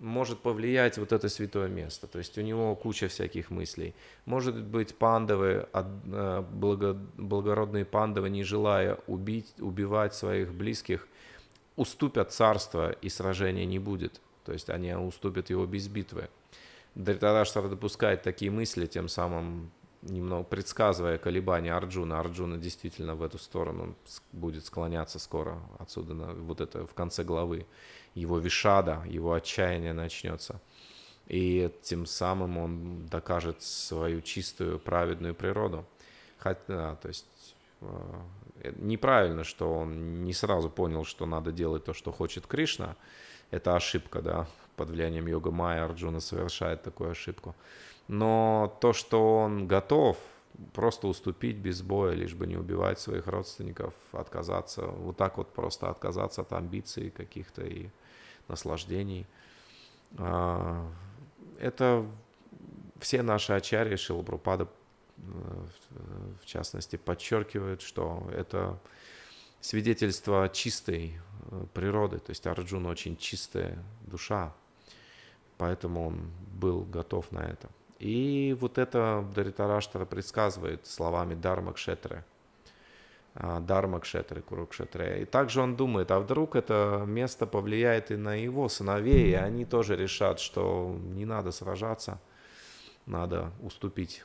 может повлиять вот это святое место. То есть у него куча всяких мыслей. Может быть, пандавы, э, благородные пандавы, не желая убить, убивать своих близких, уступят царство, и сражения не будет. То есть они уступят его без битвы. Дритараштар допускает такие мысли, тем самым немного предсказывая колебания Арджуна. Арджуна действительно в эту сторону будет склоняться скоро отсюда, на, вот это в конце главы его вишада, его отчаяние начнется. И тем самым он докажет свою чистую, праведную природу. Хотя, то есть э, неправильно, что он не сразу понял, что надо делать то, что хочет Кришна. Это ошибка, да. Под влиянием йога Майя Арджуна совершает такую ошибку. Но то, что он готов просто уступить без боя, лишь бы не убивать своих родственников, отказаться, вот так вот просто отказаться от амбиций каких-то и наслаждений. А, это все наши ачарьи Шилапрупада, э, в частности, подчеркивают, что это свидетельство чистой э, природы, то есть Арджун очень чистая душа, поэтому он был готов на это. И вот это Даритараштра предсказывает словами Дарма а, Дармакшетры, Курукшетры. И также он думает, а вдруг это место повлияет и на его сыновей, и они тоже решат, что не надо сражаться, надо уступить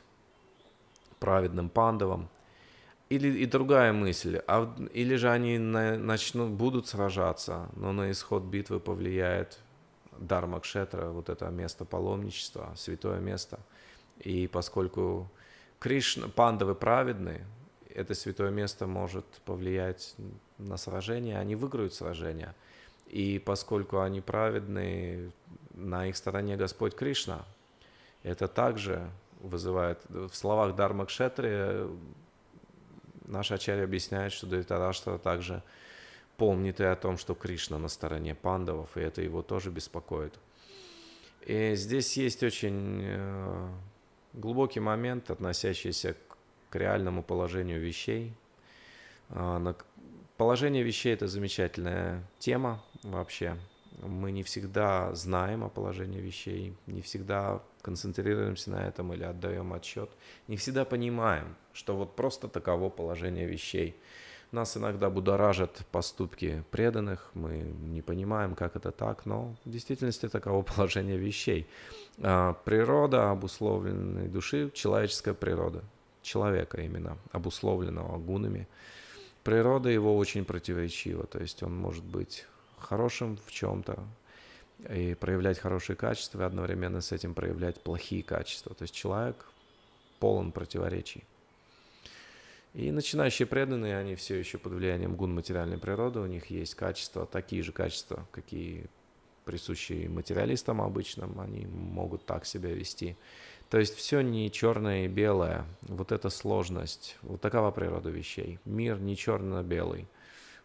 праведным пандавам. Или и другая мысль, а, или же они на, начнут, будут сражаться, но на исход битвы повлияет Дармакшетра, вот это место паломничества, святое место. И поскольку Кришна, пандавы праведные, это святое место может повлиять на сражение, они выиграют сражение. И поскольку они праведны, на их стороне Господь Кришна. Это также вызывает... В словах Дарма Кшетри наш Ачарь объясняет, что Дритараштра также помнит и о том, что Кришна на стороне пандавов, и это его тоже беспокоит. И здесь есть очень э, глубокий момент, относящийся к к реальному положению вещей. А, положение вещей – это замечательная тема вообще. Мы не всегда знаем о положении вещей, не всегда концентрируемся на этом или отдаем отчет, не всегда понимаем, что вот просто таково положение вещей. Нас иногда будоражат поступки преданных, мы не понимаем, как это так, но в действительности таково положение вещей. А, природа обусловленной души, человеческая природа человека именно, обусловленного гунами. Природа его очень противоречива, то есть он может быть хорошим в чем-то и проявлять хорошие качества, и одновременно с этим проявлять плохие качества. То есть человек полон противоречий. И начинающие преданные, они все еще под влиянием гун материальной природы, у них есть качества, такие же качества, какие присущи материалистам обычным, они могут так себя вести. То есть все не черное и белое. Вот эта сложность. Вот такова природа вещей. Мир не черно-белый.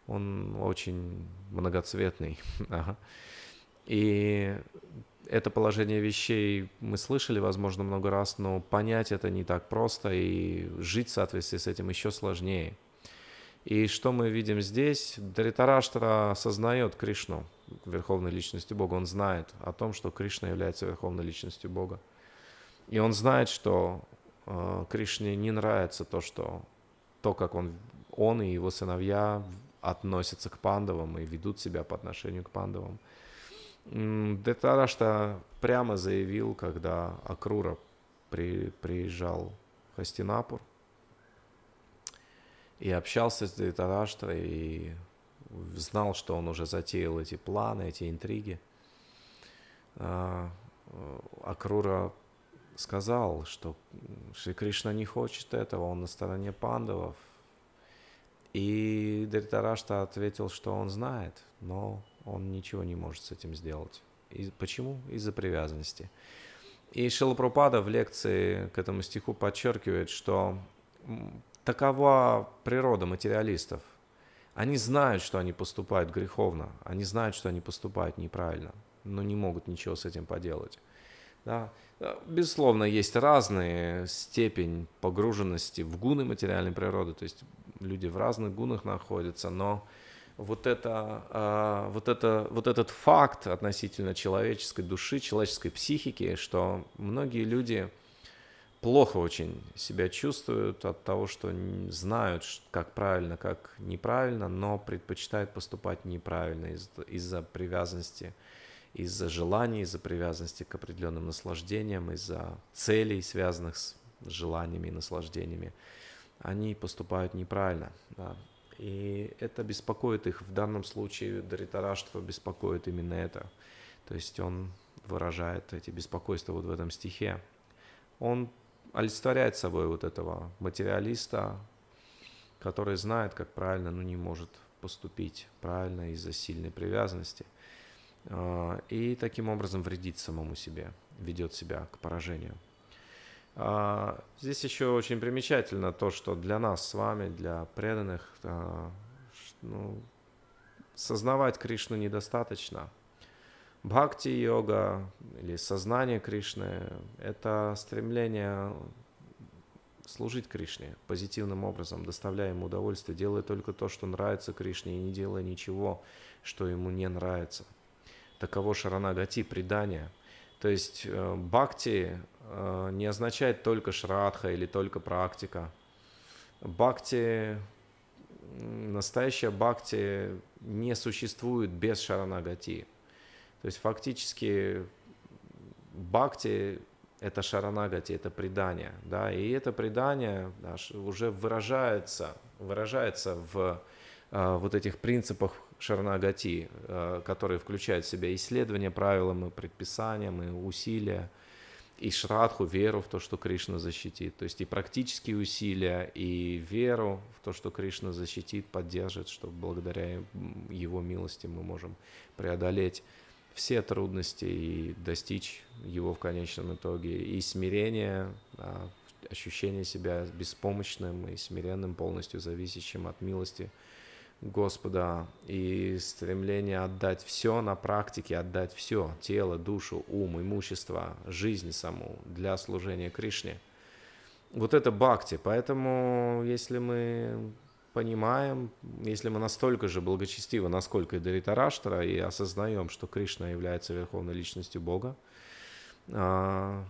Он очень многоцветный. И это положение вещей мы слышали, возможно, много раз, но понять это не так просто, и жить в соответствии с этим еще сложнее. И что мы видим здесь? Даритараштра осознает Кришну, верховной личностью Бога. Он знает о том, что Кришна является верховной личностью Бога. И он знает, что э, Кришне не нравится то, что то, как он, он и его сыновья относятся к пандавам и ведут себя по отношению к пандавам. Детарашта прямо заявил, когда Акрура при, приезжал в Хастинапур и общался с Детараштой и знал, что он уже затеял эти планы, эти интриги. А, э, Акрура сказал, что Шри Кришна не хочет этого, он на стороне пандавов. И Дритарашта ответил, что он знает, но он ничего не может с этим сделать. И почему? Из-за привязанности. И Шилапрупада в лекции к этому стиху подчеркивает, что такова природа материалистов. Они знают, что они поступают греховно, они знают, что они поступают неправильно, но не могут ничего с этим поделать. Да? Э, безусловно, есть разные степень погруженности в гуны материальной природы, то есть люди в разных гунах находятся, но вот, это, э, вот, это, вот этот факт относительно человеческой души, человеческой психики, что многие люди плохо очень себя чувствуют от того, что знают, как правильно, как неправильно, но предпочитают поступать неправильно из- за привязанности к из-за желаний, из-за привязанности к определенным наслаждениям, из-за целей, связанных с желаниями и наслаждениями, они поступают неправильно. Да. И это беспокоит их. В данном случае Даритараштва беспокоит именно это. То есть он выражает эти беспокойства вот в этом стихе. Он олицетворяет собой вот этого материалиста, который знает, как правильно, но ну, не может поступить правильно из-за сильной привязанности – а, и таким образом вредит самому себе, ведет себя к поражению. А, здесь еще очень примечательно то, что для нас с вами, для преданных, а, ну, сознавать Кришну недостаточно. Бхакти-йога или сознание Кришны – это стремление служить Кришне позитивным образом, доставляя ему удовольствие, делая только то, что нравится Кришне, и не делая ничего, что ему не нравится – таково шаранагати, предание. То есть э, бхакти э, не означает только шрадха или только практика. Бхакти, настоящая бхакти не существует без шаранагати. То есть фактически бхакти – это шаранагати, это предание. Да? И это предание да, уже выражается, выражается в э, вот этих принципах Шарнагати, э, который включает в себя исследования правилам и предписаниям, и усилия, и шрадху, веру в то, что Кришна защитит. То есть и практические усилия, и веру в то, что Кришна защитит, поддержит, что благодаря его милости мы можем преодолеть все трудности и достичь его в конечном итоге. И смирение, э, ощущение себя беспомощным и смиренным, полностью зависящим от милости – Господа и стремление отдать все на практике, отдать все, тело, душу, ум, имущество, жизнь саму для служения Кришне. Вот это бхакти. Поэтому, если мы понимаем, если мы настолько же благочестивы, насколько и Даритараштра, и осознаем, что Кришна является верховной личностью Бога, а,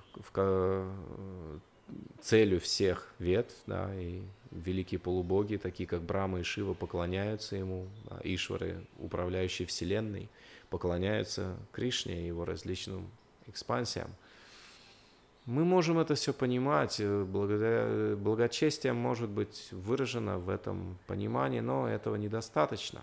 целью всех вет, да, и великие полубоги, такие как Брама и Шива, поклоняются ему, а Ишвары, управляющие Вселенной, поклоняются Кришне и его различным экспансиям. Мы можем это все понимать, э, благо... благочестие может быть выражено в этом понимании, но этого недостаточно.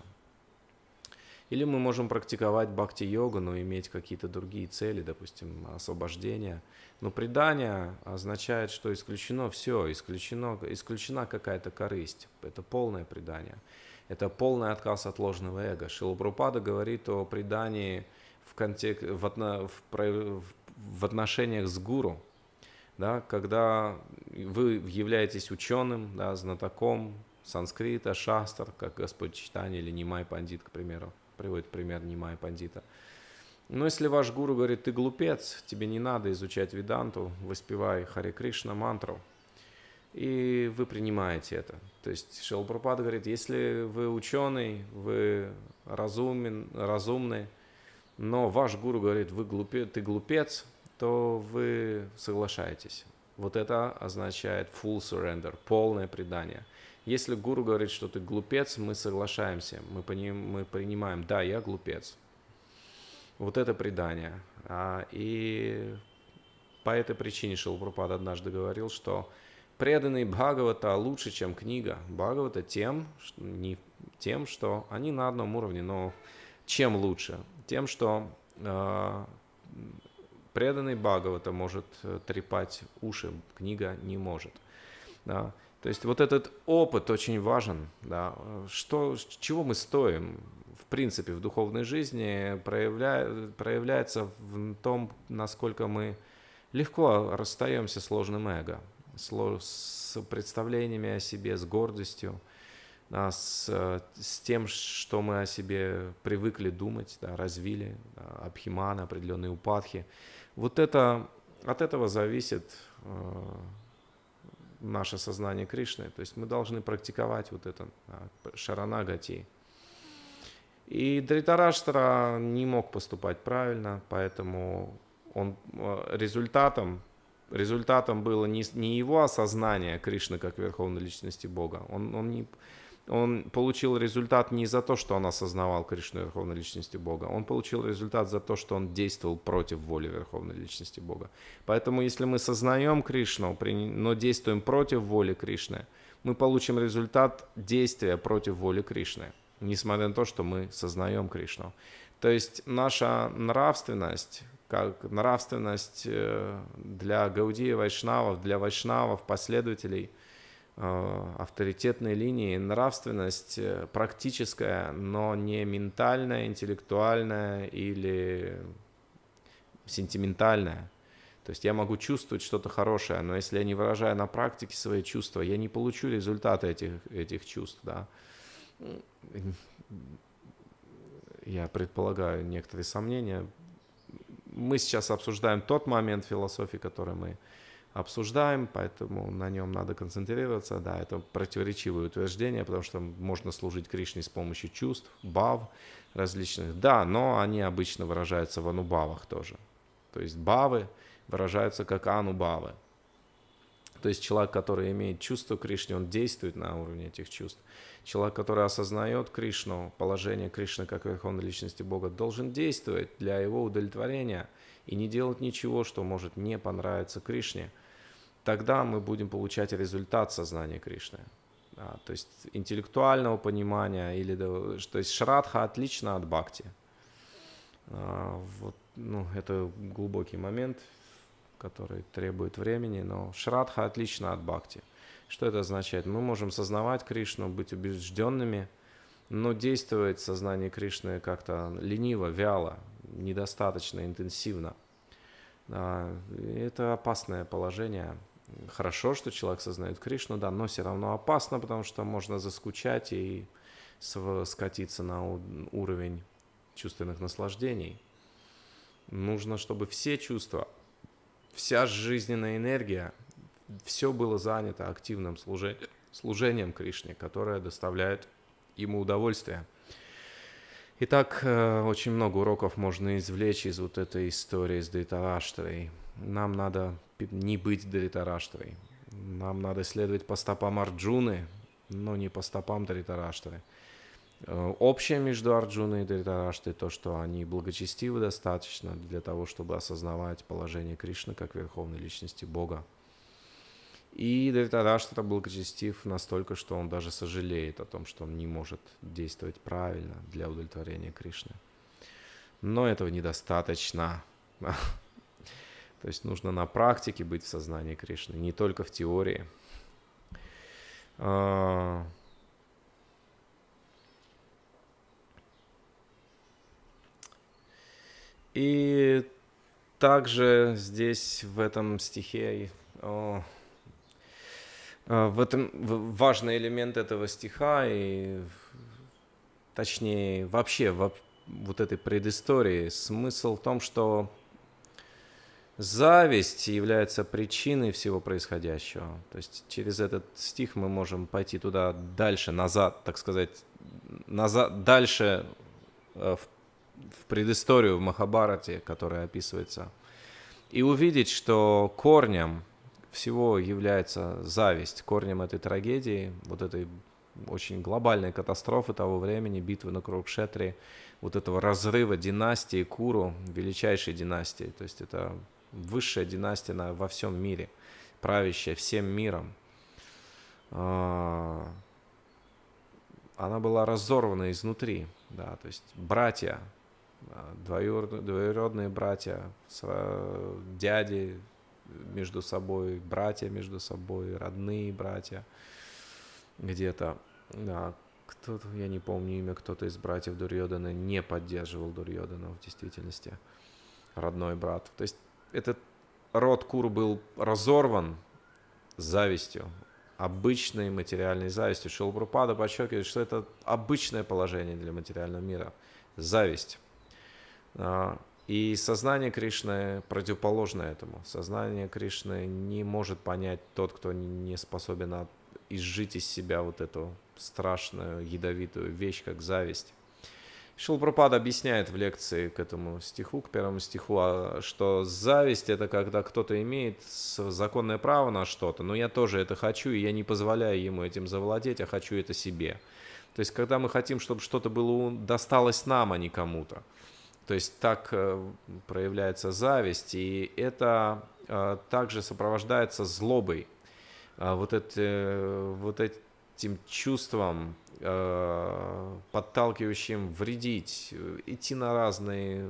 Или мы можем практиковать бхакти-йогу, но иметь какие-то другие цели, допустим, освобождение – но предание означает, что исключено все, исключено, исключена какая-то корысть. Это полное предание. Это полный отказ от ложного эго. Шилапрупада говорит о предании в, контек... в, отно... в... в отношениях с гуру. Да, когда вы являетесь ученым, да, знатоком санскрита, шастр, как Господь Читание или Нимай Пандит, к примеру, приводит пример Нимай Пандита – но если ваш гуру говорит, ты глупец, тебе не надо изучать веданту, воспевай Харе Кришна мантру, и вы принимаете это. То есть Шилпрапада говорит, если вы ученый, вы разумен, разумный, но ваш гуру говорит, вы глупе, ты глупец, то вы соглашаетесь. Вот это означает full surrender, полное предание. Если гуру говорит, что ты глупец, мы соглашаемся, мы, поним, мы принимаем, да, я глупец, вот это предание. А, и по этой причине Шилпрапад однажды говорил, что преданные Бхагавата лучше, чем книга. Бхагавата тем, что, не тем, что они на одном уровне, но чем лучше? Тем, что э, преданный Бхагавата может э, трепать уши, книга не может. Да? То есть вот этот опыт очень важен. Да? Что, чего мы стоим? в принципе в духовной жизни проявля... проявляется в том, насколько мы легко расстаемся с сложным эго, с представлениями о себе, с гордостью, а, с, с тем, что мы о себе привыкли думать, да, развили, да, абхиманы, определенные упадхи. Вот это, от этого зависит а, наше сознание Кришны. То есть мы должны практиковать вот это да, шаранагати – и Дритараштра не мог поступать правильно, поэтому он э, результатом, результатом было не, не его осознание Кришны как Верховной Личности Бога. Он, он, не, он получил результат не за то, что он осознавал Кришну Верховной Личности Бога. Он получил результат за то, что он действовал против воли Верховной Личности Бога. Поэтому если мы сознаем Кришну, но действуем против воли Кришны, мы получим результат действия против воли Кришны несмотря на то, что мы сознаем Кришну. То есть наша нравственность, как нравственность э, для Гаудии Вайшнавов, для Вайшнавов, последователей э, авторитетной линии, нравственность э, практическая, но не ментальная, интеллектуальная или сентиментальная. То есть я могу чувствовать что-то хорошее, но если я не выражаю на практике свои чувства, я не получу результаты этих, этих чувств. Да? я предполагаю некоторые сомнения. Мы сейчас обсуждаем тот момент философии, который мы обсуждаем, поэтому на нем надо концентрироваться. Да, это противоречивое утверждение, потому что можно служить Кришне с помощью чувств, бав различных. Да, но они обычно выражаются в анубавах тоже. То есть бавы выражаются как анубавы. То есть человек, который имеет чувство Кришне, он действует на уровне этих чувств. Человек, который осознает Кришну, положение Кришны как Верховной Личности Бога, должен действовать для его удовлетворения и не делать ничего, что может не понравиться Кришне. Тогда мы будем получать результат сознания Кришны. Да, то есть интеллектуального понимания, или, то есть шрадха отлично от бхакти. А, вот, ну, это глубокий момент, который требует времени, но шрадха отлично от бхакти. Что это означает? Мы можем сознавать Кришну, быть убежденными, но действовать сознание Кришны как-то лениво, вяло, недостаточно интенсивно. А, это опасное положение. Хорошо, что человек сознает Кришну, да, но все равно опасно, потому что можно заскучать и скатиться на уровень чувственных наслаждений. Нужно, чтобы все чувства, вся жизненная энергия – все было занято активным служением, служением Кришне, которое доставляет ему удовольствие. Итак, э, очень много уроков можно извлечь из вот этой истории с Дритараштрой. Нам надо не быть Дритараштрой. Нам надо следовать по стопам Арджуны, но не по стопам Дритараштры. Э, общее между Арджуной и Дритараштой то, что они благочестивы достаточно для того, чтобы осознавать положение Кришны как Верховной Личности Бога. И Дэвид что-то был благочестив настолько, что он даже сожалеет о том, что он не может действовать правильно для удовлетворения Кришны. Но этого недостаточно. То есть нужно на практике быть в сознании Кришны, не только в теории. А, и также здесь в этом стихе Э, в этом важный элемент этого стиха и, точнее, вообще во, вот этой предыстории. Смысл в том, что зависть является причиной всего происходящего. То есть через этот стих мы можем пойти туда дальше, назад, так сказать, назад, дальше э, в, в предысторию в Махабарате, которая описывается, и увидеть, что корнем – всего является зависть корнем этой трагедии, вот этой очень глобальной катастрофы того времени, битвы на Крукшетре вот этого разрыва династии Куру, величайшей династии. То есть это высшая династия на, во всем мире, правящая всем миром. А, она была разорвана изнутри, да, то есть братья, а, двоюродные братья, дяди, между собой, братья между собой, родные братья где-то. Да, кто-то, я не помню имя, кто-то из братьев Дурьодана не поддерживал Дурьодана в действительности, родной брат. То есть этот род Кур был разорван завистью, обычной материальной завистью. Шилбрупада подчеркивает, что это обычное положение для материального мира. Зависть. А, и сознание Кришны противоположно этому. Сознание Кришны не может понять тот, кто не способен изжить из себя вот эту страшную, ядовитую вещь, как зависть. Шилпрапад объясняет в лекции к этому стиху, к первому стиху, а, что зависть это когда кто-то имеет законное право на что-то, но я тоже это хочу, и я не позволяю ему этим завладеть, а хочу это себе. То есть, когда мы хотим, чтобы что-то было досталось нам, а не кому-то. То есть так э, проявляется зависть, и это э, также сопровождается злобой. А вот, это, э, вот этим чувством, подталкивающим вредить, идти на разные,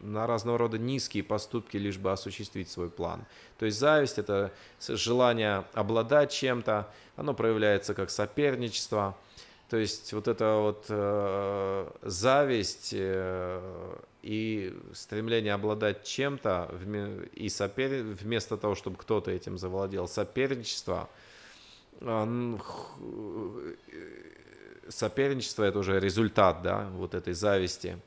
на разного рода низкие поступки, лишь бы осуществить свой план. То есть зависть – это желание обладать чем-то, оно проявляется как соперничество – то есть вот эта вот э, зависть э, и стремление обладать чем-то и сопер... вместо того, чтобы кто-то этим завладел, соперничество. Э, э соперничество это уже результат, да, вот этой зависти.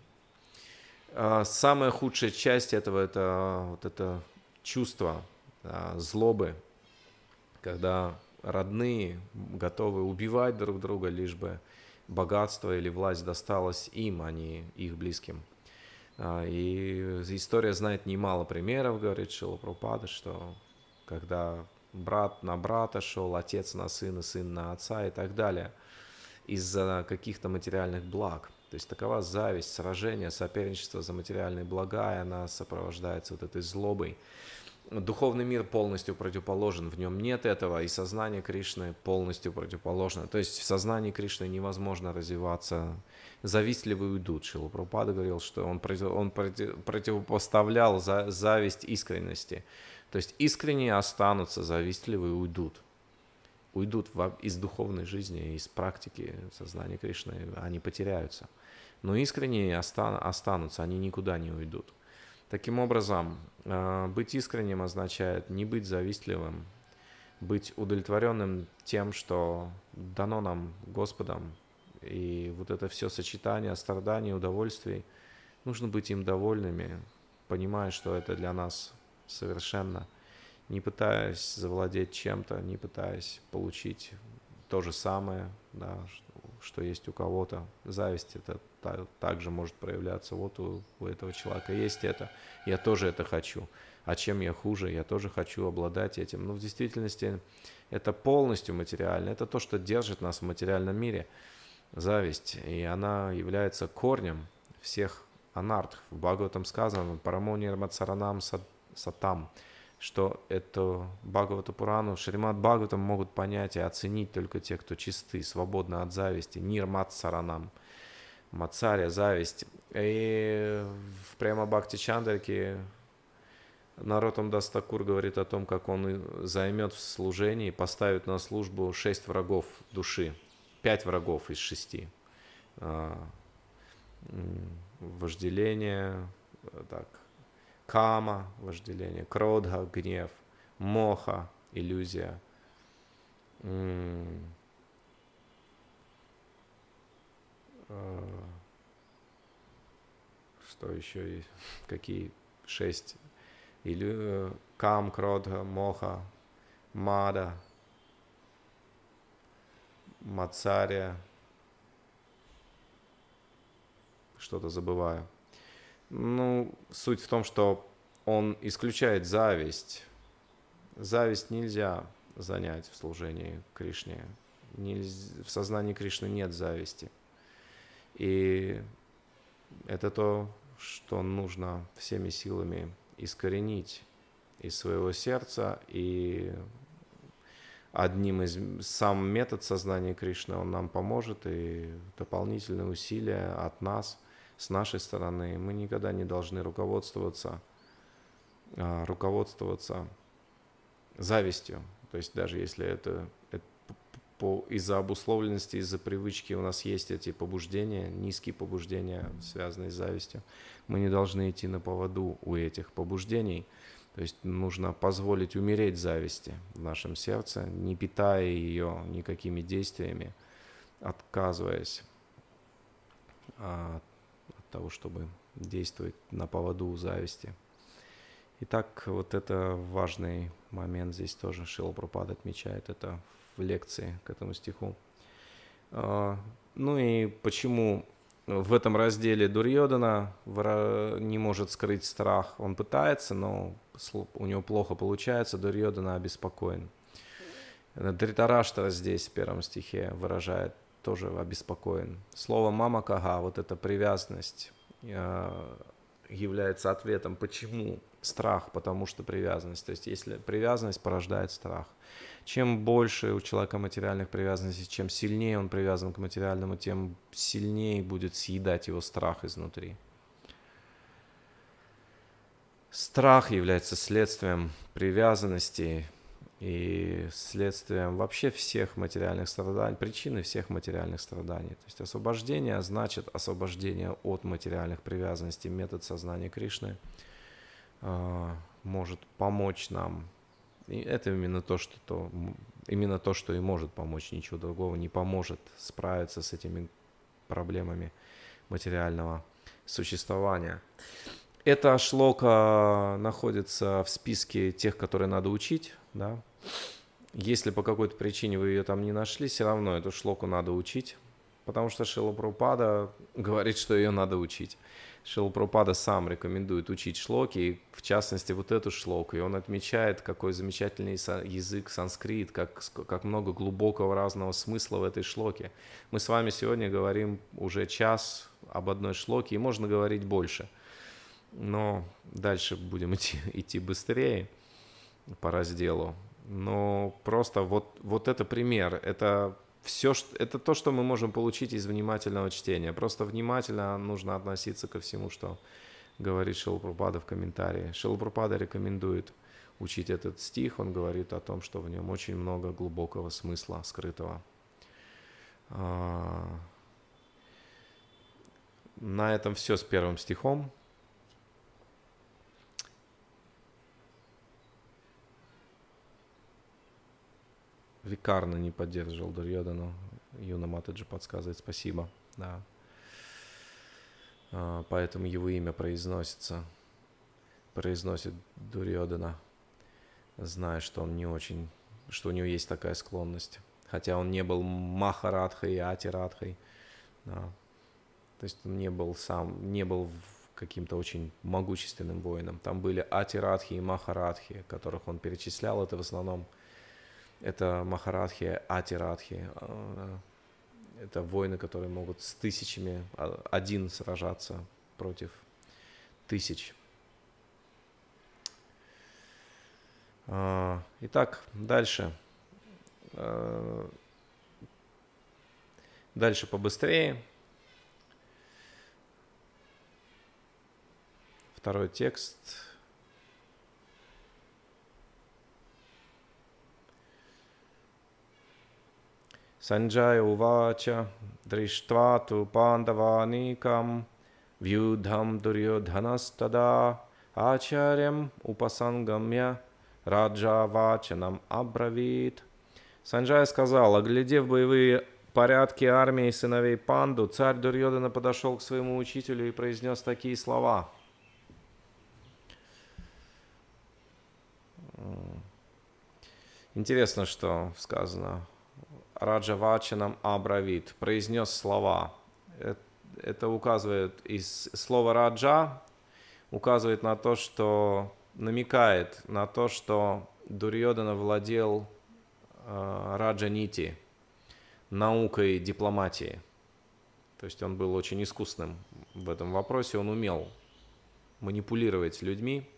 Э, самая худшая часть этого это вот это чувство э, злобы, когда родные, готовы убивать друг друга, лишь бы богатство или власть досталось им, а не их близким. А, и история знает немало примеров, говорит Шилапрупада, что когда брат на брата шел, отец на сына, сын на отца и так далее, из-за каких-то материальных благ. То есть такова зависть, сражение, соперничество за материальные блага, и она сопровождается вот этой злобой духовный мир полностью противоположен, в нем нет этого, и сознание Кришны полностью противоположно. То есть в сознании Кришны невозможно развиваться. Завистливый уйдут. Шилапрапада говорил, что он, он противопоставлял за, зависть искренности. То есть искренние останутся, завистливые уйдут. Уйдут в, из духовной жизни, из практики сознания Кришны, они потеряются. Но искренние остан, останутся, они никуда не уйдут. Таким образом, э, быть искренним означает не быть завистливым, быть удовлетворенным тем, что дано нам Господом. И вот это все сочетание страданий, удовольствий, нужно быть им довольными, понимая, что это для нас совершенно, не пытаясь завладеть чем-то, не пытаясь получить то же самое, да, что есть у кого-то. Зависть это та, также может проявляться. Вот у, у этого человека есть это. Я тоже это хочу. А чем я хуже? Я тоже хочу обладать этим. Но ну, в действительности это полностью материально. Это то, что держит нас в материальном мире. Зависть. И она является корнем всех анартх. В Бхагаватам сказано «Парамони Рамацаранам Сатам» что это Бхагавату Пурану, Шримат Бхагаватам могут понять и оценить только те, кто чисты, свободны от зависти, нир матсаранам, мацаря, зависть. И в прямо Бхакти Чандарике Наротом Дастакур говорит о том, как он займет в служении, поставит на службу шесть врагов души, пять врагов из шести. А, вожделение, э, так, кама – вожделение, кродха – гнев, моха – иллюзия. А. Что еще есть? Какие шесть? Илю, кам, кродха, моха, мада, мацария. Что-то забываю. Ну, суть в том, что он исключает зависть. Зависть нельзя занять в служении Кришне. Нельз... В сознании Кришны нет зависти. И это то, что нужно всеми силами искоренить из своего сердца. И одним из сам метод сознания Кришны, он нам поможет, и дополнительные усилия от нас – с нашей стороны. Мы никогда не должны руководствоваться, а, руководствоваться завистью. То есть даже если это, это по, из-за обусловленности, из-за привычки у нас есть эти побуждения, низкие побуждения, связанные с завистью, мы не должны идти на поводу у этих побуждений. То есть нужно позволить умереть зависти в нашем сердце, не питая ее никакими действиями, отказываясь от а, того, чтобы действовать на поводу зависти. Итак, вот это важный момент здесь тоже Шилапрапад отмечает это в лекции к этому стиху. А, ну и почему в этом разделе Дурьодана не может скрыть страх? Он пытается, но у него плохо получается, Дурьодана обеспокоен. Дритарашта здесь в первом стихе выражает тоже обеспокоен. Слово «мама кага», вот эта привязанность э, является ответом. Почему страх? Потому что привязанность. То есть если привязанность порождает страх. Чем больше у человека материальных привязанностей, чем сильнее он привязан к материальному, тем сильнее будет съедать его страх изнутри. Страх является следствием привязанности, и следствием вообще всех материальных страданий, причины всех материальных страданий. То есть освобождение значит освобождение от материальных привязанностей. Метод сознания Кришны э, может помочь нам. И это именно то, что то, именно то, что и может помочь, ничего другого не поможет справиться с этими проблемами материального существования. Эта шлока находится в списке тех, которые надо учить да. Если по какой-то причине вы ее там не нашли, все равно эту шлоку надо учить, потому что Шилопрупада говорит, что ее надо учить. Шилопрупада сам рекомендует учить шлоки, и в частности вот эту шлоку, и он отмечает, какой замечательный язык санскрит, как, как много глубокого разного смысла в этой шлоке. Мы с вами сегодня говорим уже час об одной шлоке, и можно говорить больше, но дальше будем идти, идти быстрее по разделу. Но просто вот, вот это пример. Это все, это то, что мы можем получить из внимательного чтения. Просто внимательно нужно относиться ко всему, что говорит Шилпрупада в комментарии. Шилпрупада рекомендует учить этот стих. Он говорит о том, что в нем очень много глубокого смысла скрытого. А, на этом все с первым стихом. Викарно не поддерживал Дурьодану. Юна Матаджи подсказывает спасибо. Да. А, поэтому его имя произносится. Произносит Дурьодана, зная, что он не очень, что у него есть такая склонность. Хотя он не был Махарадхой и Атирадхой. Да. То есть он не был сам, не был каким-то очень могущественным воином. Там были Атирадхи и Махарадхи, которых он перечислял. Это в основном это Махарадхи, Атирадхи. Э, это воины, которые могут с тысячами а, один сражаться против тысяч. А, итак, дальше. Э, дальше побыстрее. Второй текст. Sanjaya uvacha drishtva pandavanikam vyudham duryodhanastada acharyam upasangamya раджавачанам абравит. Санджай сказал, оглядев боевые порядки армии сыновей Панду, царь Дурьодана подошел к своему учителю и произнес такие слова. Интересно, что сказано. Раджавачанам Абравит, произнес слова. Э, это указывает из слова Раджа, указывает на то, что намекает на то, что Дурьодана владел э, Раджанити, наукой дипломатии. То есть он был очень искусным в этом вопросе, он умел манипулировать людьми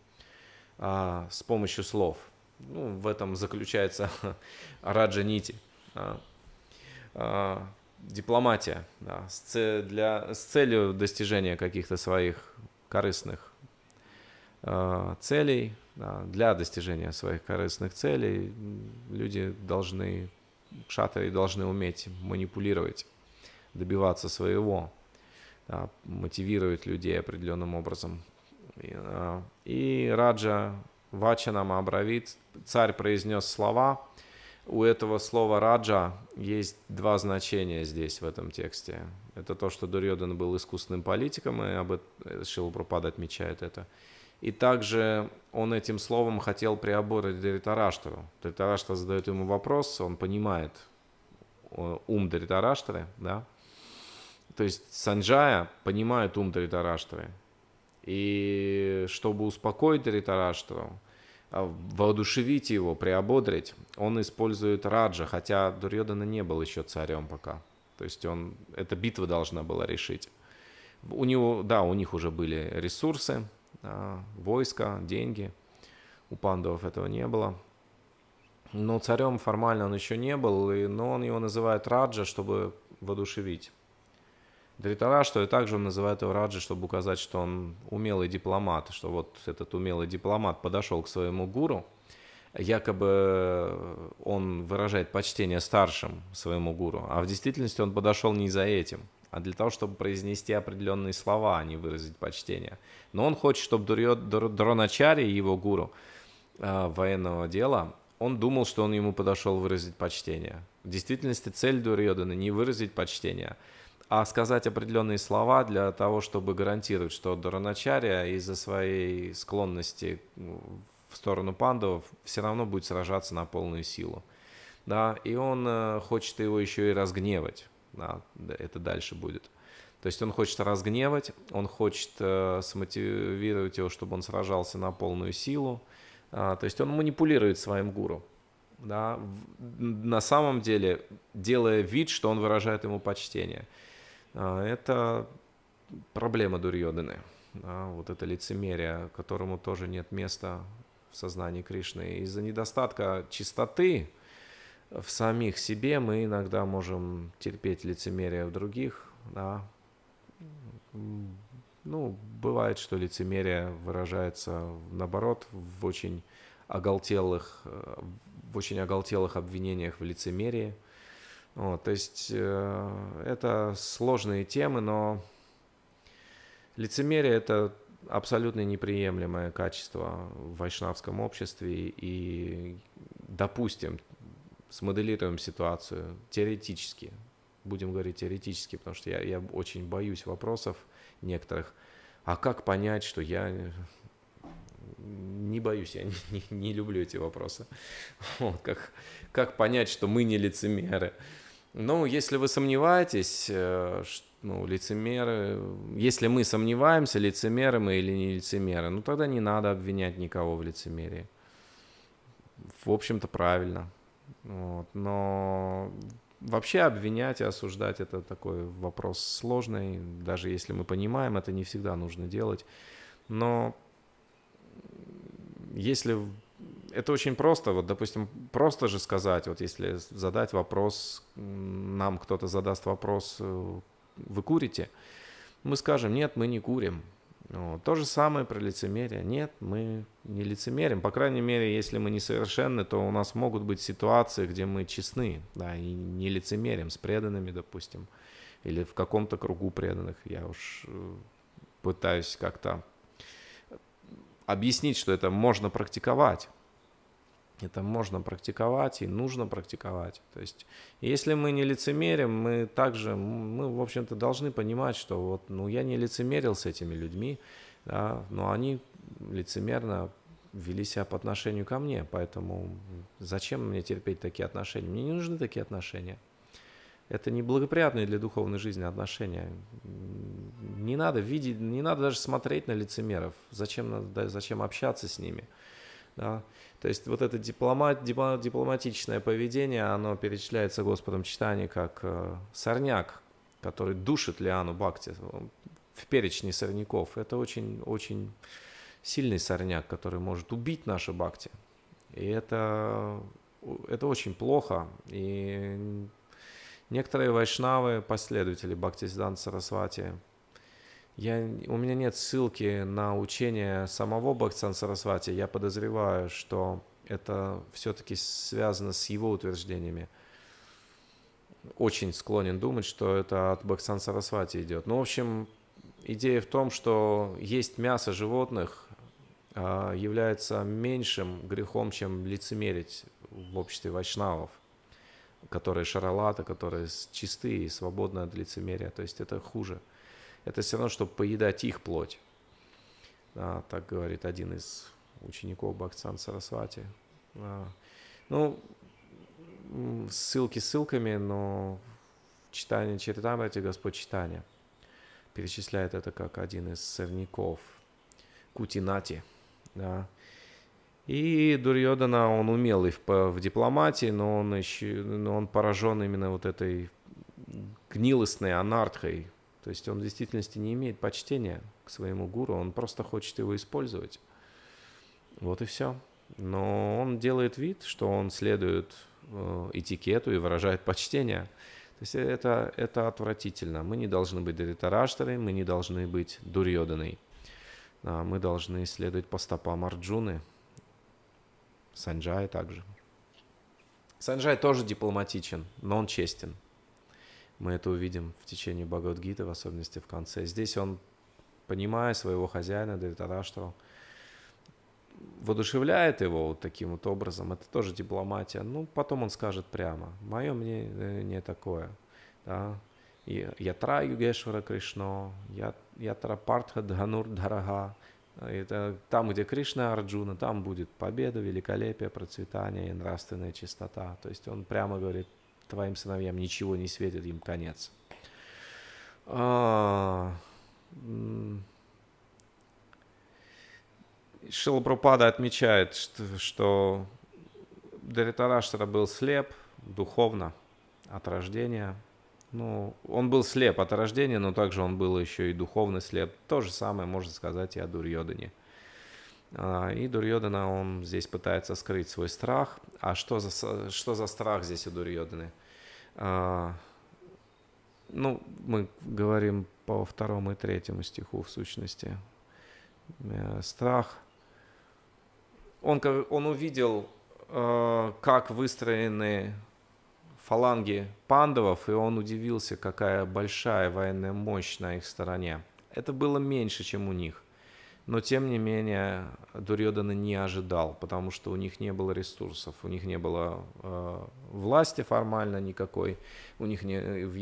э, с помощью слов. Ну, в этом заключается Раджанити. Э. А, Э, дипломатия да, с, для, с целью достижения каких-то своих корыстных э, целей, да, для достижения своих корыстных целей люди должны, кшатры должны уметь манипулировать, добиваться своего, да, мотивировать людей определенным образом. И, э, и Раджа вачанама Абравит, царь произнес слова – у этого слова раджа есть два значения здесь, в этом тексте. Это то, что Дурьодан был искусственным политиком, и об этом Шилупрапада отмечает это. И также он этим словом хотел приоборить Дритараштару. Дритараштар задает ему вопрос, он понимает э, ум Дритараштары, да? То есть Санджая понимает ум Дритараштары. И чтобы успокоить Дритараштару, а, воодушевить его, приободрить, он использует Раджа, хотя Дурьодана не был еще царем пока. То есть он, эта битва должна была решить. У него, да, у них уже были ресурсы, а, войска, деньги. У пандов этого не было. Но царем формально он еще не был, но он его называет Раджа, чтобы воодушевить. Дритараштра, и также он называет его Раджи, чтобы указать, что он умелый дипломат, что вот этот умелый дипломат подошел к своему гуру, якобы он выражает почтение старшим своему гуру, а в действительности он подошел не за этим, а для того, чтобы произнести определенные слова, а не выразить почтение. Но он хочет, чтобы Дроначари, и его гуру э, военного дела, он думал, что он ему подошел выразить почтение. В действительности цель Дурьодана не выразить почтение – а сказать определенные слова для того, чтобы гарантировать, что Дороначария из-за своей склонности ну, в сторону пандов все равно будет сражаться на полную силу. Да, и он э, хочет его еще и разгневать. Да, это дальше будет. То есть он хочет разгневать, он хочет э, смотивировать его, чтобы он сражался на полную силу. А, то есть он манипулирует своим гуру. Да, на самом деле, делая вид, что он выражает ему почтение. А, это проблема Дурьоданы. Да, вот это лицемерие, которому тоже нет места в сознании Кришны. Из-за недостатка чистоты в самих себе мы иногда можем терпеть лицемерие в других. Да. Ну, бывает, что лицемерие выражается наоборот в очень оголтелых, э, в очень оголтелых обвинениях в лицемерии – вот, то есть э, это сложные темы, но лицемерие это абсолютно неприемлемое качество в вайшнавском обществе. И, допустим, смоделируем ситуацию теоретически, будем говорить теоретически, потому что я, я очень боюсь вопросов некоторых. А как понять, что я не боюсь, я не, не, не люблю эти вопросы. Вот, как, как понять, что мы не лицемеры? Ну, если вы сомневаетесь, э, ну, лицемеры, если мы сомневаемся, лицемеры мы или не лицемеры, ну тогда не надо обвинять никого в лицемерии. В общем-то, правильно. Вот. Но вообще обвинять и осуждать это такой вопрос сложный. Даже если мы понимаем, это не всегда нужно делать. Но если это очень просто. Вот, допустим, просто же сказать, вот если задать вопрос, нам кто-то задаст вопрос, э, вы курите? Мы скажем, нет, мы не курим. Вот. То же самое про лицемерие. Нет, мы не лицемерим. По крайней мере, если мы несовершенны, то у нас могут быть ситуации, где мы честны, да, и не лицемерим с преданными, допустим, или в каком-то кругу преданных. Я уж э, пытаюсь как-то э, объяснить, что это можно практиковать. Это можно практиковать и нужно практиковать. То есть, если мы не лицемерим, мы также, мы, в общем-то, должны понимать, что вот, ну, я не лицемерил с этими людьми, да, но они лицемерно вели себя по отношению ко мне, поэтому зачем мне терпеть такие отношения? Мне не нужны такие отношения. Это неблагоприятные для духовной жизни отношения. Не надо видеть, не надо даже смотреть на лицемеров. Зачем, надо, зачем общаться с ними? Да? То есть вот это дипломат, дипломатичное поведение, оно перечисляется Господом Читания как э, сорняк, который душит Лиану Бхакти э, в перечне сорняков. Это очень-очень сильный сорняк, который может убить наши бхакти. И это, это очень плохо. И некоторые вайшнавы, последователи Бхактисидан Сарасвати, я, у меня нет ссылки на учение самого Бхактсан Сарасвати. Я подозреваю, что это все-таки связано с его утверждениями. Очень склонен думать, что это от Бхактсан Сарасвати идет. Ну, в общем, идея в том, что есть мясо животных а, является меньшим грехом, чем лицемерить в обществе вайшнавов, которые шаралаты, которые чистые и свободны от лицемерия. То есть это хуже это все равно, чтобы поедать их плоть. А, так говорит один из учеников Бхактсан Сарасвати. А, ну, ссылки ссылками, но читание Чаритамрити, Господь читания, перечисляет это как один из сорняков Кутинати. Да. И Дурьодана, он умелый в, в дипломатии, но он, еще, но он поражен именно вот этой гнилостной анархой то есть он в действительности не имеет почтения к своему гуру, он просто хочет его использовать. Вот и все. Но он делает вид, что он следует э, этикету и выражает почтение. То есть это, это отвратительно. Мы не должны быть Дритараштарой, мы не должны быть Дурьоданой. А мы должны следовать по стопам Арджуны, Санджая также. Санджай тоже дипломатичен, но он честен. Мы это увидим в течение Бхагавадгиты, в особенности в конце. Здесь он, понимая своего хозяина, Дритараштра, воодушевляет его вот таким вот образом. Это тоже дипломатия. Ну, потом он скажет прямо, мое мнение э, такое. Да? я траю Гешвара Кришно, Ятра Партха Дханур Дарага. Это там, где Кришна Арджуна, там будет победа, великолепие, процветание и нравственная чистота. То есть он прямо говорит, твоим сыновьям ничего не светит, им конец. А... Шилапрапада отмечает, что, что Даритараштара был слеп духовно от рождения. Ну, он был слеп от рождения, но также он был еще и духовно слеп. То же самое можно сказать и о Дурьодане. А, и Дурьодана, он здесь пытается скрыть свой страх. А что за, что за страх здесь у Дурьоданы? А, ну, мы говорим по второму и третьему стиху в сущности. Э, страх. Он, он увидел, э, как выстроены фаланги пандавов, и он удивился, какая большая военная мощь на их стороне. Это было меньше, чем у них. Но, тем не менее, Дурьодана не ожидал, потому что у них не было ресурсов, у них не было э, власти формально никакой, у них не, в,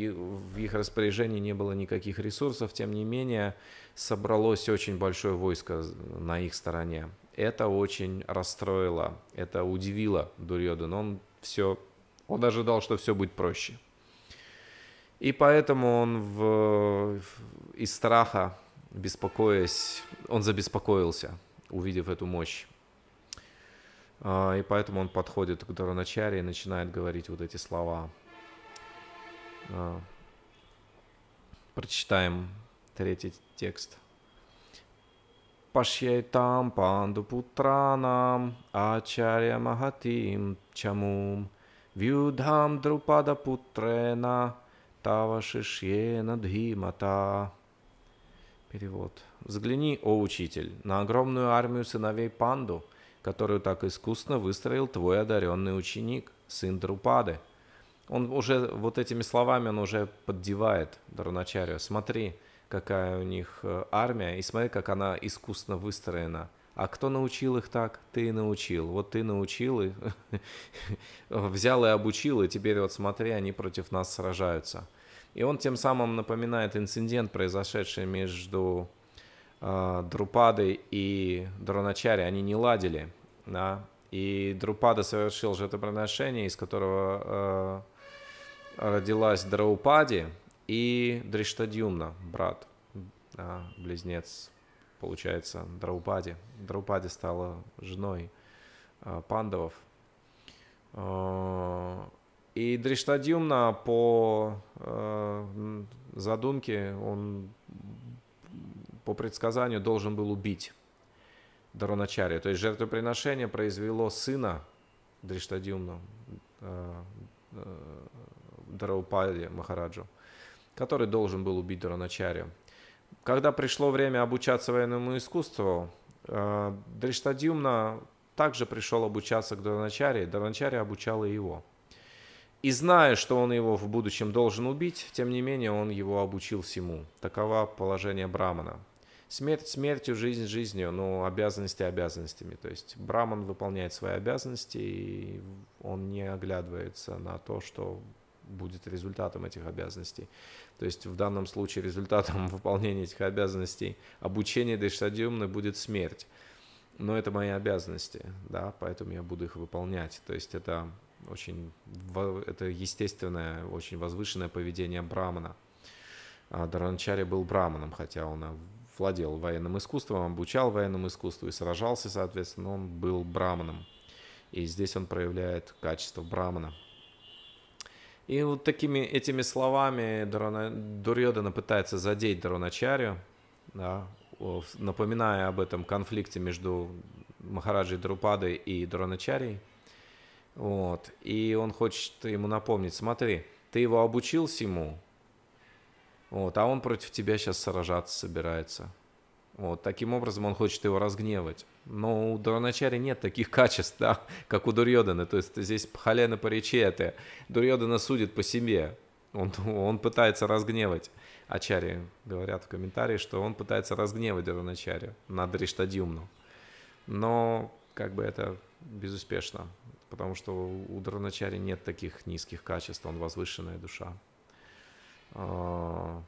в их распоряжении не было никаких ресурсов. Тем не менее, собралось очень большое войско на их стороне. Это очень расстроило, это удивило Дурьодана. Он все, он ожидал, что все будет проще. И поэтому он в, из страха беспокоясь, он забеспокоился, увидев эту мощь. А, и поэтому он подходит к Дороначаре и начинает говорить вот эти слова. А, прочитаем третий текст. там панду путранам ачарья махатим чамум вьюдхам друпада путрена тавашишьена надхимата Перевод. «Взгляни, о учитель, на огромную армию сыновей Панду, которую так искусно выстроил твой одаренный ученик, сын Друпады». Он уже вот этими словами он уже поддевает Дроначарю. «Смотри, какая у них э, армия, и смотри, как она искусно выстроена». А кто научил их так? Ты научил. Вот ты научил и взял и обучил, и теперь вот смотри, они против нас сражаются. И он тем самым напоминает инцидент, произошедший между э, Друпадой и Дроначари. Они не ладили, да. И Друпада совершил жертвоприношение, из которого э, родилась Драупади и Дриштадьюмна, брат, да, близнец, получается, Драупади. Драупади стала женой э, пандавов. И Дриштадьюмна по э, задумке он по предсказанию должен был убить Дароначария. То есть жертвоприношение произвело сына Дриштадьюмна, э, э, Махараджу, который должен был убить Дароначарию. Когда пришло время обучаться военному искусству, э, Дриштадьюмна также пришел обучаться к Дароначарии, Дароначария обучала его – и зная, что он его в будущем должен убить, тем не менее он его обучил всему. Таково положение Брамана. Смерть смертью, жизнь жизнью, но обязанности обязанностями. То есть Браман выполняет свои обязанности, и он не оглядывается на то, что будет результатом этих обязанностей. То есть в данном случае результатом выполнения этих обязанностей обучения Дейштадиумны будет смерть. Но это мои обязанности, да, поэтому я буду их выполнять. То есть это очень, это естественное, очень возвышенное поведение брамана. А, Даранчари был браманом, хотя он владел военным искусством, обучал военному искусству и сражался, соответственно, он был браманом. И здесь он проявляет качество брамана. И вот такими этими словами Дурана, Дурьодана пытается задеть Дароначарю, да, напоминая об этом конфликте между Махараджей Друпадой и Дроначарей – вот. И он хочет ему напомнить, смотри, ты его обучил всему, вот, а он против тебя сейчас сражаться собирается. Вот, таким образом он хочет его разгневать. Но у Дроначари нет таких качеств, да, как у Дурьодана. То есть здесь халена по речи это. Дурьодана судит по себе. Он, он пытается разгневать. Ачари говорят в комментарии, что он пытается разгневать Дроначари над Риштадьюмну. Но как бы это безуспешно потому что у Драначари нет таких низких качеств, он возвышенная душа. А,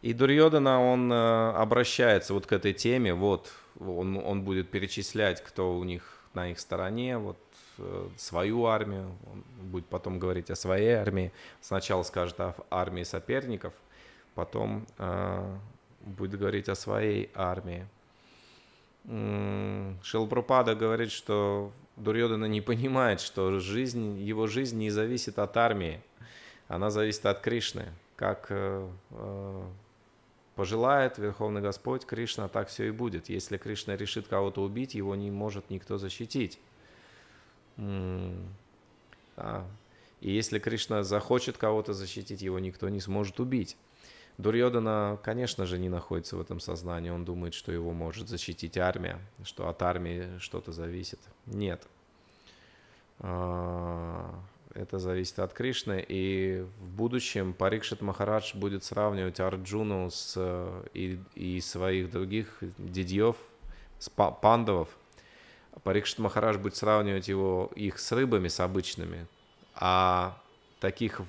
И Дурьодана, он э, обращается вот к этой теме, вот, он, он будет перечислять, кто у них на их стороне, вот э, свою армию, он будет потом говорить о своей армии, сначала скажет о армии соперников, потом э, будет говорить о своей армии. Шилпрупада говорит, что Дурьодана не понимает, что жизнь, его жизнь не зависит от армии, она зависит от Кришны. Как э, э Пожелает Верховный Господь Кришна, так все и будет. Если Кришна решит кого-то убить, его не может никто защитить. Да. И если Кришна захочет кого-то защитить, его никто не сможет убить. Дурьодана, конечно же, не находится в этом сознании. Он думает, что его может защитить армия, что от армии что-то зависит. Нет. А, это зависит от Кришны. И в будущем Парикшит Махарадж будет сравнивать Арджуну с, э, и, и своих других дидьев, с пандавов. Парикшит Махарадж будет сравнивать его, их с рыбами, с обычными. А таких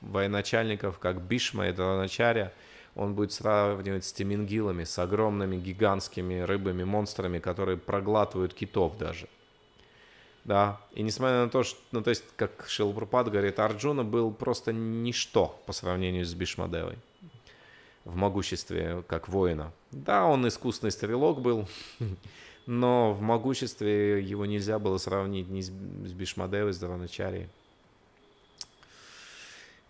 военачальников, как Бишма и Драначаря, он будет сравнивать с тимингилами, с огромными гигантскими рыбами-монстрами, которые проглатывают китов даже. Да, и несмотря на то, что, ну, то есть, как Шилпрупад говорит, Арджуна был просто ничто по сравнению с Бишмадевой в могуществе как воина. Да, он искусный стрелок был, но в могуществе его нельзя было сравнить ни с Бишмадевой, с Драваначарией.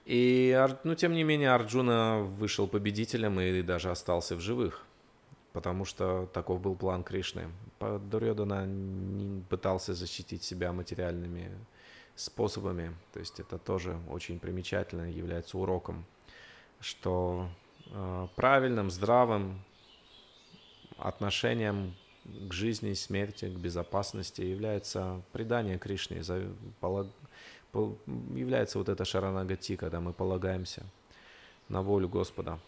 И, ну, тем не менее, Арджуна вышел победителем и даже остался в живых, потому что таков был план Кришны. Дорёдана не пытался защитить себя материальными способами. То есть это тоже очень примечательно является уроком, что э, правильным, здравым отношением к жизни, смерти, к безопасности является предание Кришне, является вот эта шаранагати, когда мы полагаемся на волю Господа.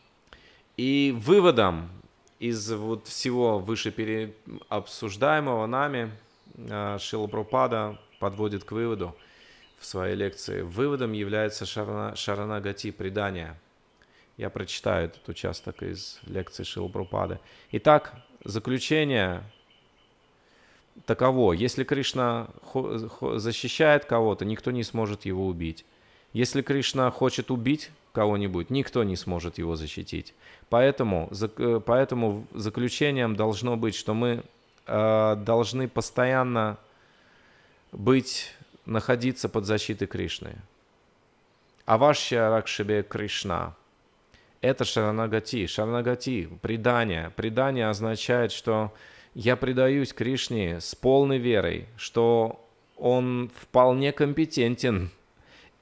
И выводом из вот всего выше обсуждаемого нами э, Шилапрапада подводит к выводу в своей лекции. Выводом является шарана... шаранагати предания. Я прочитаю этот участок из лекции Шилапрапады. Итак, заключение таково. Если Кришна защищает кого-то, никто не сможет его убить. Если Кришна хочет убить кого-нибудь, никто не сможет его защитить. Поэтому, э, поэтому заключением должно быть, что мы э, должны постоянно быть, находиться под защитой Кришны. А Авашья Ракшибе Кришна. Это шаранагати. Шаранагати – предание. Предание означает, что я предаюсь Кришне с полной верой, что он вполне компетентен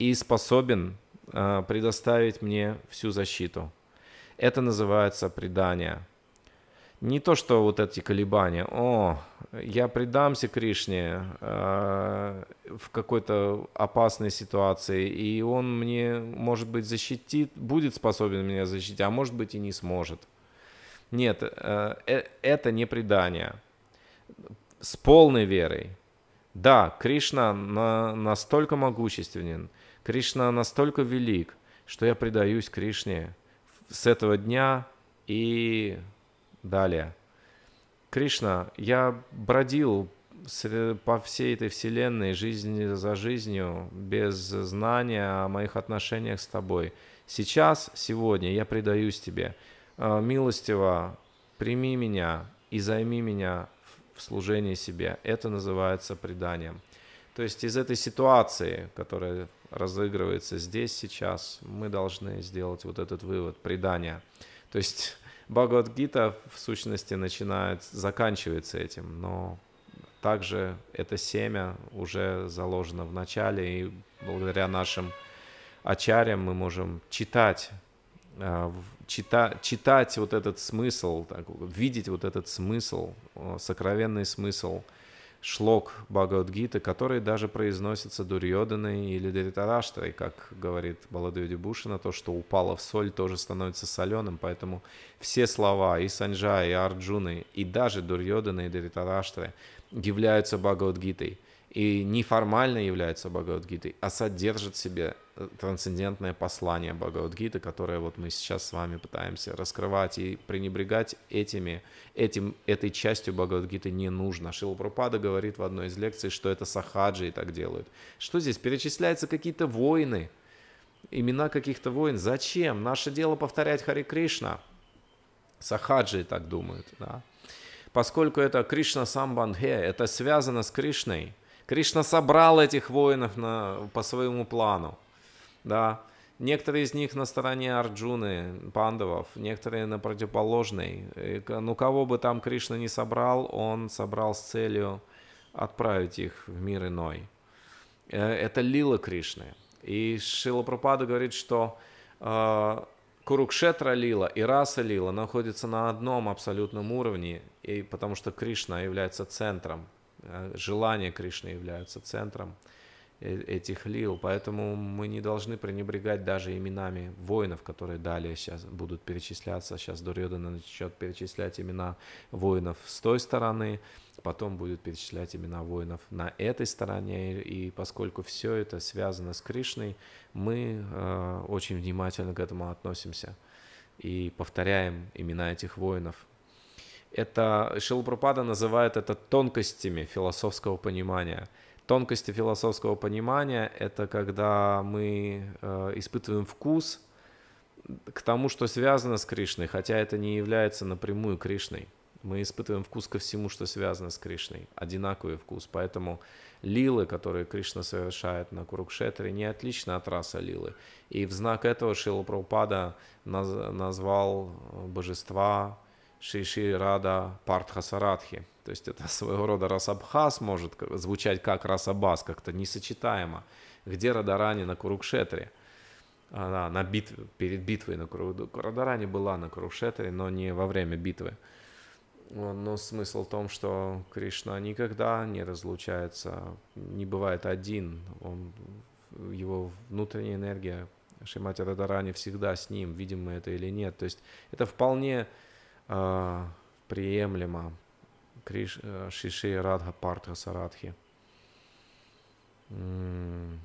и способен Э, предоставить мне всю защиту. Это называется предание. Не то, что вот эти колебания. О, я предамся Кришне э, в какой-то опасной ситуации, и он мне, может быть, защитит, будет способен меня защитить, а может быть и не сможет. Нет, э, э это не предание. С полной верой. Да, Кришна на, настолько могущественен, Кришна настолько велик, что я предаюсь Кришне с этого дня и далее. Кришна, я бродил по всей этой вселенной, жизнь за жизнью, без знания о моих отношениях с тобой. Сейчас, сегодня я предаюсь тебе. А, милостиво прими меня и займи меня в служении себе. Это называется преданием. То есть из этой ситуации, которая разыгрывается здесь, сейчас, мы должны сделать вот этот вывод, предание. То есть Бхагавадгита в сущности начинает, заканчивается этим, но также это семя уже заложено в начале, и благодаря нашим ачарям мы можем читать, э, чита, читать вот этот смысл, так, видеть вот этот смысл, э, сокровенный смысл – шлок Бхагавадгиты, который даже произносится Дурьоданой или Дритараштрой, как говорит Баладеви Бушина, то, что упало в соль, тоже становится соленым, поэтому все слова и Санджая, и Арджуны, и даже Дурьоданы и Дритараштры являются Бхагавадгитой. И неформально являются Бхагавадгитой, а содержат в себе трансцендентное послание Бхагавадгиты, которое вот мы сейчас с вами пытаемся раскрывать и пренебрегать этими, этим, этой частью Бхагавадгиты не нужно. Шилапрапада говорит в одной из лекций, что это сахаджи и так делают. Что здесь? Перечисляются какие-то войны, имена каких-то войн. Зачем? Наше дело повторять Хари Кришна. Сахаджи так думают, да. Поскольку это Кришна Самбандхе, это связано с Кришной. Кришна собрал этих воинов на, по своему плану да. Некоторые из них на стороне Арджуны, пандавов, некоторые на противоположной. Ну, кого бы там Кришна не собрал, он собрал с целью отправить их в мир иной. Э, это лила Кришны. И Шила Пропада говорит, что э, Курукшетра лила и раса лила находятся на одном абсолютном уровне, и, потому что Кришна является центром, э, желание Кришны является центром. Э, этих лил. Поэтому мы не должны пренебрегать даже именами воинов, которые далее сейчас будут перечисляться. Сейчас Дурьода начнет перечислять имена воинов с той стороны, потом будет перечислять имена воинов на этой стороне. И поскольку все это связано с Кришной, мы э, очень внимательно к этому относимся и повторяем имена этих воинов. Это Шилпрупада называет это тонкостями философского понимания – Тонкости философского понимания — это когда мы э, испытываем вкус к тому, что связано с Кришной, хотя это не является напрямую Кришной. Мы испытываем вкус ко всему, что связано с Кришной, одинаковый вкус. Поэтому лилы, которые Кришна совершает на Курукшетре, не отличны от раса лилы. И в знак этого Шила Прабхупада наз- назвал божества Шиши Рада Партхасарадхи то есть это своего рода расабхас может звучать как Расабаз, как-то несочетаемо. Где Радарани на Курукшетре? Она на битве, перед битвой на Курукшетре. Радарани была на Курукшетре, но не во время битвы. Но смысл в том, что Кришна никогда не разлучается, не бывает один. Он, его внутренняя энергия Шимати Радарани всегда с ним, видим мы это или нет. То есть это вполне э, приемлемо Криш, Шиши Радха Партха Сарадхи. Ну,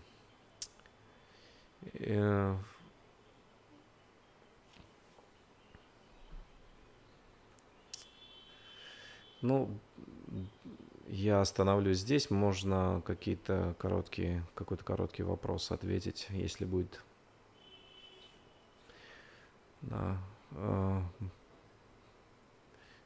я остановлюсь здесь. Можно какие-то короткие, какой-то короткий вопрос ответить, если будет. Да. Э,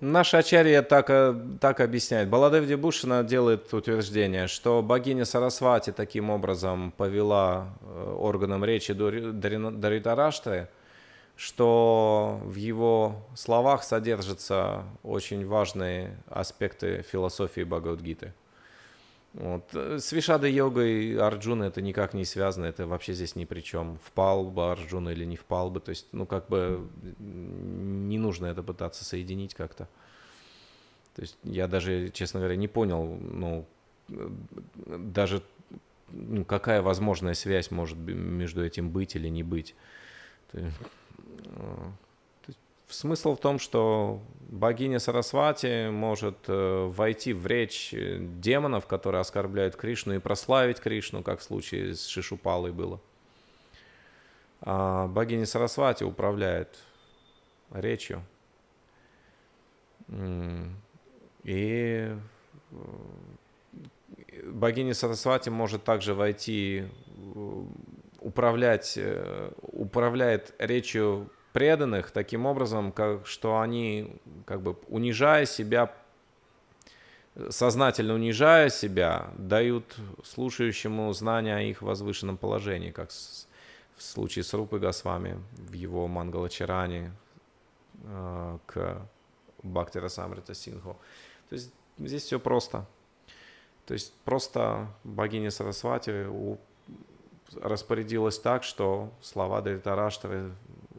Наша Ачарья так, э, так объясняет. Баладев Дебушина делает утверждение, что богиня Сарасвати таким образом повела э, органом речи Даритарашты, что в его словах содержатся очень важные аспекты философии Бхагавадгиты. Вот. Э, с Вишадой йогой Арджуна это никак не связано, это вообще здесь ни при чем. Впал бы Арджуна или не впал бы, то есть, ну, как бы э, не нужно это пытаться соединить как-то. То есть я даже, честно говоря, не понял, ну, э, даже ну, какая возможная связь может между этим быть или не быть. Смысл в том, что богиня Сарасвати может э, войти в речь э, демонов, которые оскорбляют Кришну, и прославить Кришну, как в случае с Шишупалой было. А богиня Сарасвати управляет речью. И э, богиня Сарасвати может также войти, управлять, управляет речью преданных таким образом, как, что они, как бы унижая себя, сознательно унижая себя, дают слушающему знания о их возвышенном положении, как с, в случае с Рупы Госвами в его Мангалачаране э, к Бхактира Самрита Синху. То есть здесь все просто. То есть просто богиня Сарасвати распорядилась так, что слова Дритараштры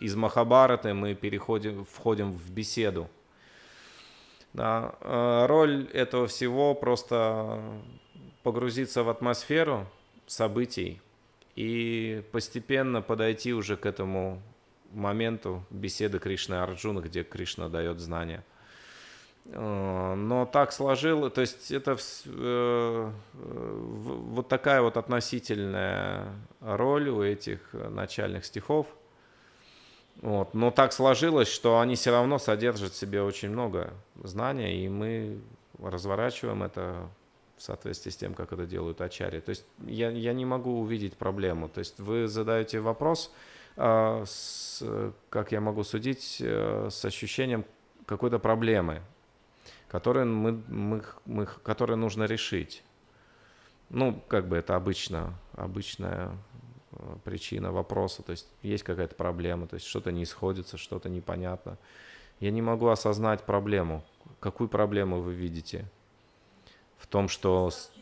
из Махабараты мы переходим, входим в беседу. Да, э, роль этого всего просто погрузиться в атмосферу событий и постепенно подойти уже к этому моменту беседы Кришны Арджуна, где Кришна дает знания. Э, но так сложилось, то есть это э, вот такая вот относительная роль у этих начальных стихов – вот. Но так сложилось, что они все равно содержат в себе очень много знания, и мы разворачиваем это в соответствии с тем, как это делают ачари. То есть я, я не могу увидеть проблему. То есть вы задаете вопрос, э, с, как я могу судить, э, с ощущением какой-то проблемы, которую, мы, мы, мы, которую нужно решить. Ну, как бы это обычно, обычная Э, причина вопроса, то есть есть какая-то проблема, то есть что-то не исходится, что-то непонятно. Я не могу осознать проблему. Какую проблему вы видите? В том, что... Э,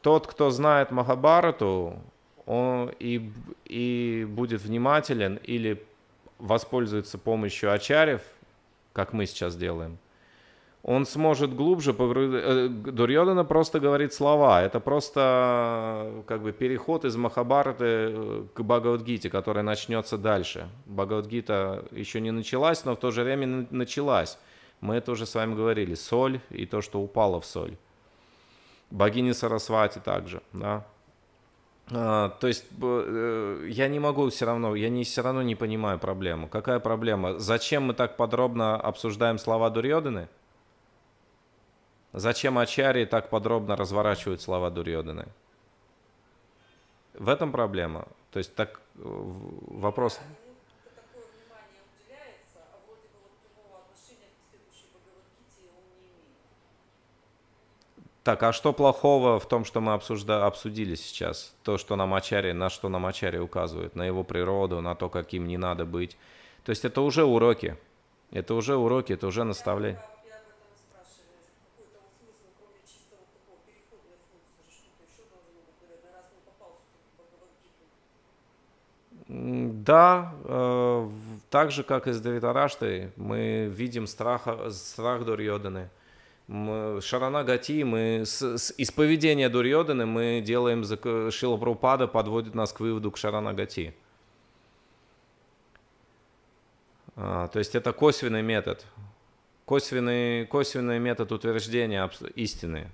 Тот, кто знает Махабарату, он и, и будет внимателен или воспользуется помощью ачарев, как мы сейчас делаем, он сможет глубже погрузить... Э, Дурьодана просто говорит слова. Это просто э, как бы переход из Махабараты э, к Бхагавадгите, который начнется дальше. Бхагавадгита еще не началась, но в то же время началась. Мы это уже с вами говорили. Соль и то, что упало в соль. Богини Сарасвати также. Да? А, то есть э, я не могу все равно, я не, все равно не понимаю проблему. Какая проблема? Зачем мы так подробно обсуждаем слова Дурьоданы? Зачем Ачари так подробно разворачивают слова Дурьоданы? В этом проблема. То есть так э, вопрос... Так, а что плохого в том, что мы обсужда... обсудили сейчас? То, что на Ачаре, на что на Ачаре указывают, на его природу, на то, каким не надо быть. То есть это уже уроки. Это уже уроки, это уже наставление. Да, э, так же, как и с Давитараштой, мы видим страха, страх Дурьоданы. Шарана Гати, мы с, с, из поведения Дурьодана мы делаем, Шила Прупада подводит нас к выводу к Шарана Гати. А, то есть это косвенный метод, косвенный, косвенный метод утверждения истины.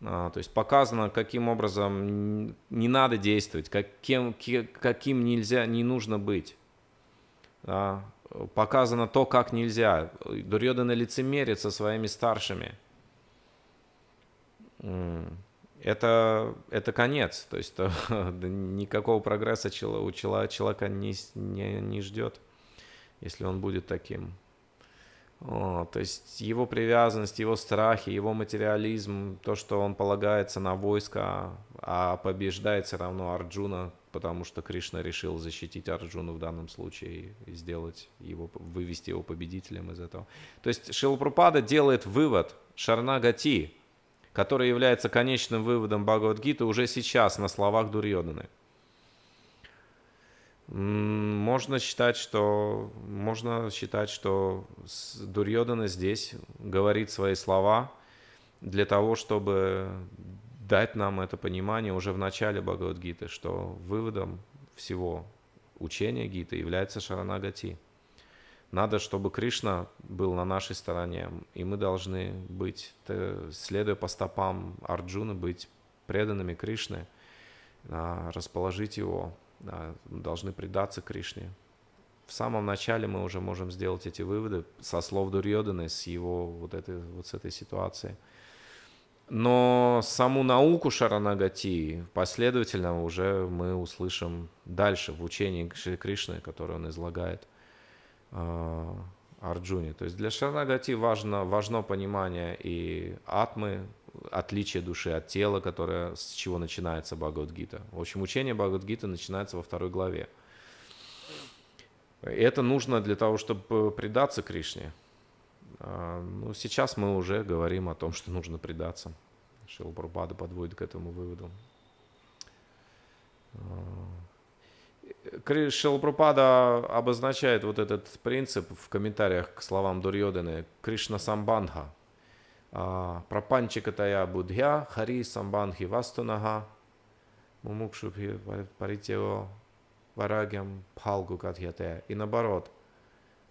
А, то есть показано, каким образом не надо действовать, каким, каким нельзя, не нужно быть. Да? показано то, как нельзя. Дурьодана лицемерит со своими старшими. Это, это конец. То есть то, никакого прогресса у человека не, не, не ждет, если он будет таким. О, то есть его привязанность, его страхи, его материализм, то, что он полагается на войско, а побеждает все равно Арджуна, потому что Кришна решил защитить Арджуну в данном случае и сделать его, вывести его победителем из этого. То есть Шилпрупада делает вывод Шарнагати, который является конечным выводом Бхагавадгиты уже сейчас на словах Дурьоданы. Можно считать, что можно считать, что Дурьодана здесь говорит свои слова для того, чтобы дать нам это понимание уже в начале Бхагавадгиты, что выводом всего учения Гиты является Шаранагати. Надо, чтобы Кришна был на нашей стороне, и мы должны быть, э, следуя по стопам Арджуны, быть преданными Кришне, а, расположить его, а, должны предаться Кришне. В самом начале мы уже можем сделать эти выводы со слов Дурьоданы, с его вот этой, вот с этой ситуации – но саму науку Шаранагати последовательно уже мы услышим дальше в учении Шри Кришны, которое он излагает э, Арджуне. То есть для Шаранагати важно, важно понимание и атмы, отличие души от тела, которое, с чего начинается Бхагавадгита. В общем, учение Бхагавадгита начинается во второй главе. Это нужно для того, чтобы предаться Кришне. А, ну, сейчас мы уже говорим о том, что нужно предаться. Шила подводит к этому выводу. А, Шилпрапада обозначает вот этот принцип в комментариях к словам Дурьоданы Кришна Самбанха. А, тая Будья, Хари Самбанхи Вастунага, Мумукшупи, Паритео Варагям Пхалгу Катхятая. И наоборот,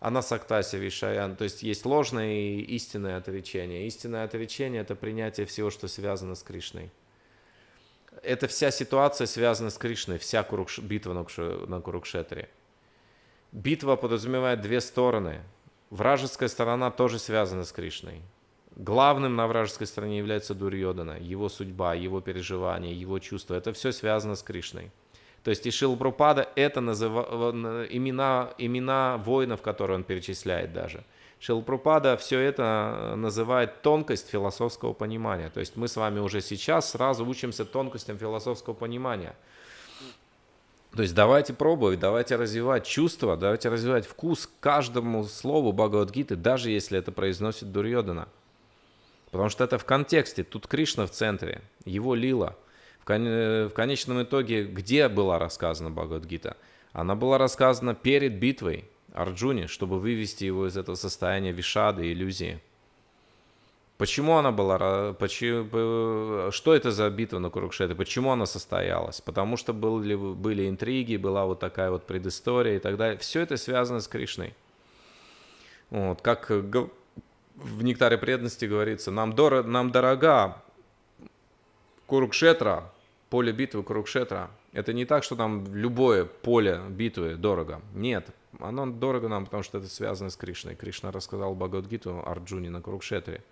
она сактася вишаян, то есть есть ложное и истинное отречение. Истинное отречение – это принятие всего, что связано с Кришной. Это вся ситуация связана с Кришной, вся Курукш... битва на Курукшетре. Битва подразумевает две стороны. Вражеская сторона тоже связана с Кришной. Главным на вражеской стороне является Дурьодана, его судьба, его переживания, его чувства. Это все связано с Кришной. То есть и Шилпрупада это называ... имена, имена воинов, которые он перечисляет даже. Шилпрупада все это э, называет тонкость философского понимания. То есть мы с вами уже сейчас сразу учимся тонкостям философского понимания. То есть давайте пробовать, давайте развивать чувство, давайте развивать вкус к каждому слову Бхагавадгиты, даже если это произносит Дурьодана. Потому что это в контексте. Тут Кришна в центре, его лила – Э, в, конечном итоге, где была рассказана Бхагавадгита? Она была рассказана перед битвой Арджуни, чтобы вывести его из этого состояния вишады, иллюзии. Почему она была, почему, что это за битва на Курукшете, почему она состоялась? Потому что были, были интриги, была вот такая вот предыстория и так далее. Все это связано с Кришной. Вот, как в «Нектаре преданности» говорится, нам, дор, нам дорога Курукшетра, поле битвы Курукшетра. Это не так, что там любое поле битвы дорого. Нет, оно дорого нам, потому что это связано с Кришной. Кришна рассказал Бхагавадгиту Арджуни на Курукшетре.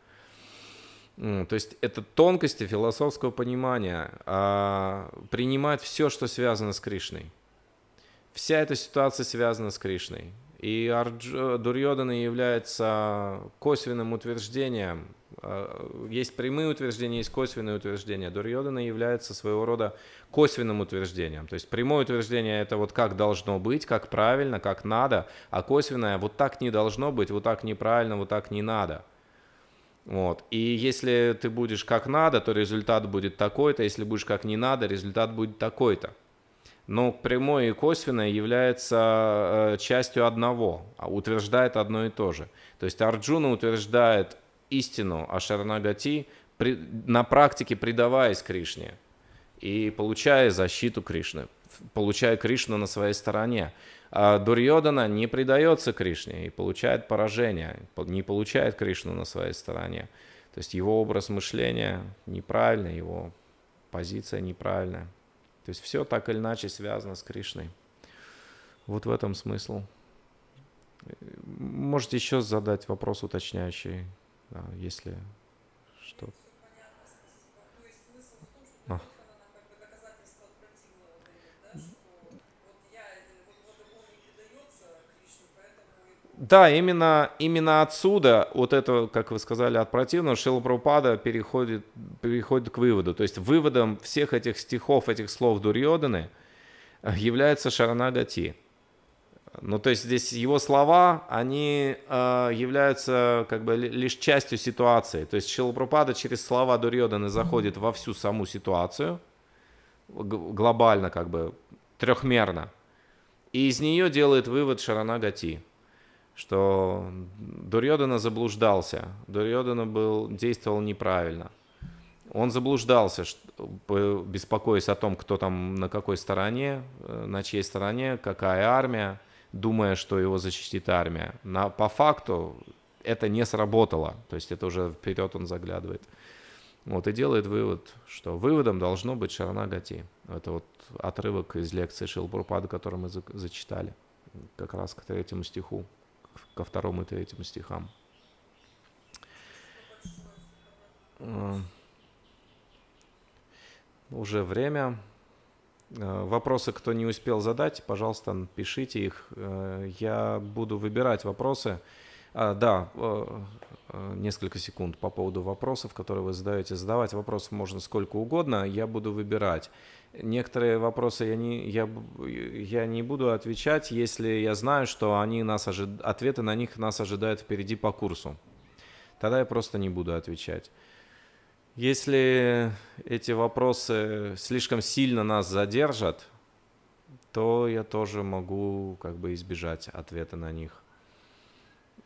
То есть это тонкости философского понимания, а принимает все, что связано с Кришной. Вся эта ситуация связана с Кришной. И Дурьодана является косвенным утверждением Э, есть прямые утверждения, есть косвенные утверждения. Дурьодана является своего рода косвенным утверждением. То есть прямое утверждение – это вот как должно быть, как правильно, как надо, а косвенное – вот так не должно быть, вот так неправильно, вот так не надо. Вот. И если ты будешь как надо, то результат будет такой-то, если будешь как не надо, результат будет такой-то. Но прямое и косвенное является э, частью одного, а утверждает одно и то же. То есть Арджуна утверждает истину о Шаранагати, при, на практике предаваясь Кришне и получая защиту Кришны, получая Кришну на своей стороне. А Дурьодана не предается Кришне и получает поражение, не получает Кришну на своей стороне. То есть его образ мышления неправильный, его позиция неправильная. То есть все так или иначе связано с Кришной. Вот в этом смысл. Э, можете еще задать вопрос уточняющий. А, если что. А. Да, именно, именно отсюда, вот это, как вы сказали, от противного, Шила Прабхупада переходит, переходит к выводу. То есть выводом всех этих стихов, этих слов Дурьоданы является Шаранагати. Ну, то есть здесь его слова, они э, являются как бы лишь частью ситуации. То есть Шилапрапада через слова Дурьоданы заходит во всю саму ситуацию, глобально как бы, трехмерно. И из нее делает вывод Шаранагати, что Дурьодана заблуждался, Дурьодана был, действовал неправильно. Он заблуждался, беспокоясь о том, кто там на какой стороне, э, на чьей стороне, какая армия – думая, что его защитит армия. На, по факту это не сработало, то есть это уже вперед он заглядывает. Вот и делает вывод, что выводом должно быть Шаранагати. Это вот отрывок из лекции Шилбурпада, который мы за, зачитали, как раз к третьему стиху, ко второму и третьему стихам. Э, уже время. Э, вопросы, кто не успел задать, пожалуйста, пишите их. Э, я буду выбирать вопросы. А, да, э, несколько секунд по поводу вопросов, которые вы задаете. Задавать вопросов можно сколько угодно, я буду выбирать. Некоторые вопросы я не, я, я не буду отвечать, если я знаю, что они нас ожи... ответы на них нас ожидают впереди по курсу. Тогда я просто не буду отвечать. Если эти вопросы слишком сильно нас задержат, то я тоже могу как бы избежать ответа на них.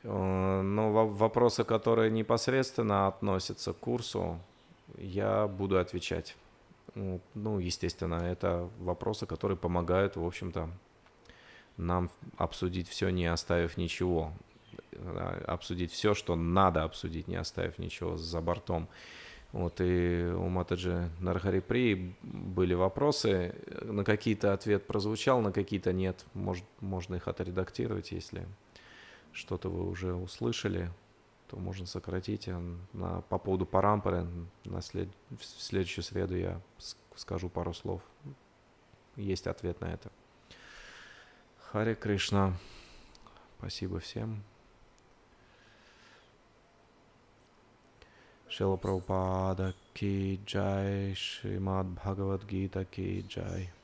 Э, но вопросы, которые непосредственно относятся к курсу, я буду отвечать. Ну, ну естественно, это вопросы, которые помогают, в общем-то, нам обсудить все, не оставив ничего. Э, обсудить все, что надо обсудить, не оставив ничего за бортом. Вот, и у Матаджи Наргарипри были вопросы. На какие-то ответ прозвучал, на какие-то нет. Может, можно их отредактировать, если что-то вы уже услышали, то можно сократить. На, по поводу Парампоры на след, в следующую среду я скажу пару слов. Есть ответ на это. Харе Кришна. Спасибо всем. शिवप्रपाद के जय श्रीमद्भगवद्गीता जय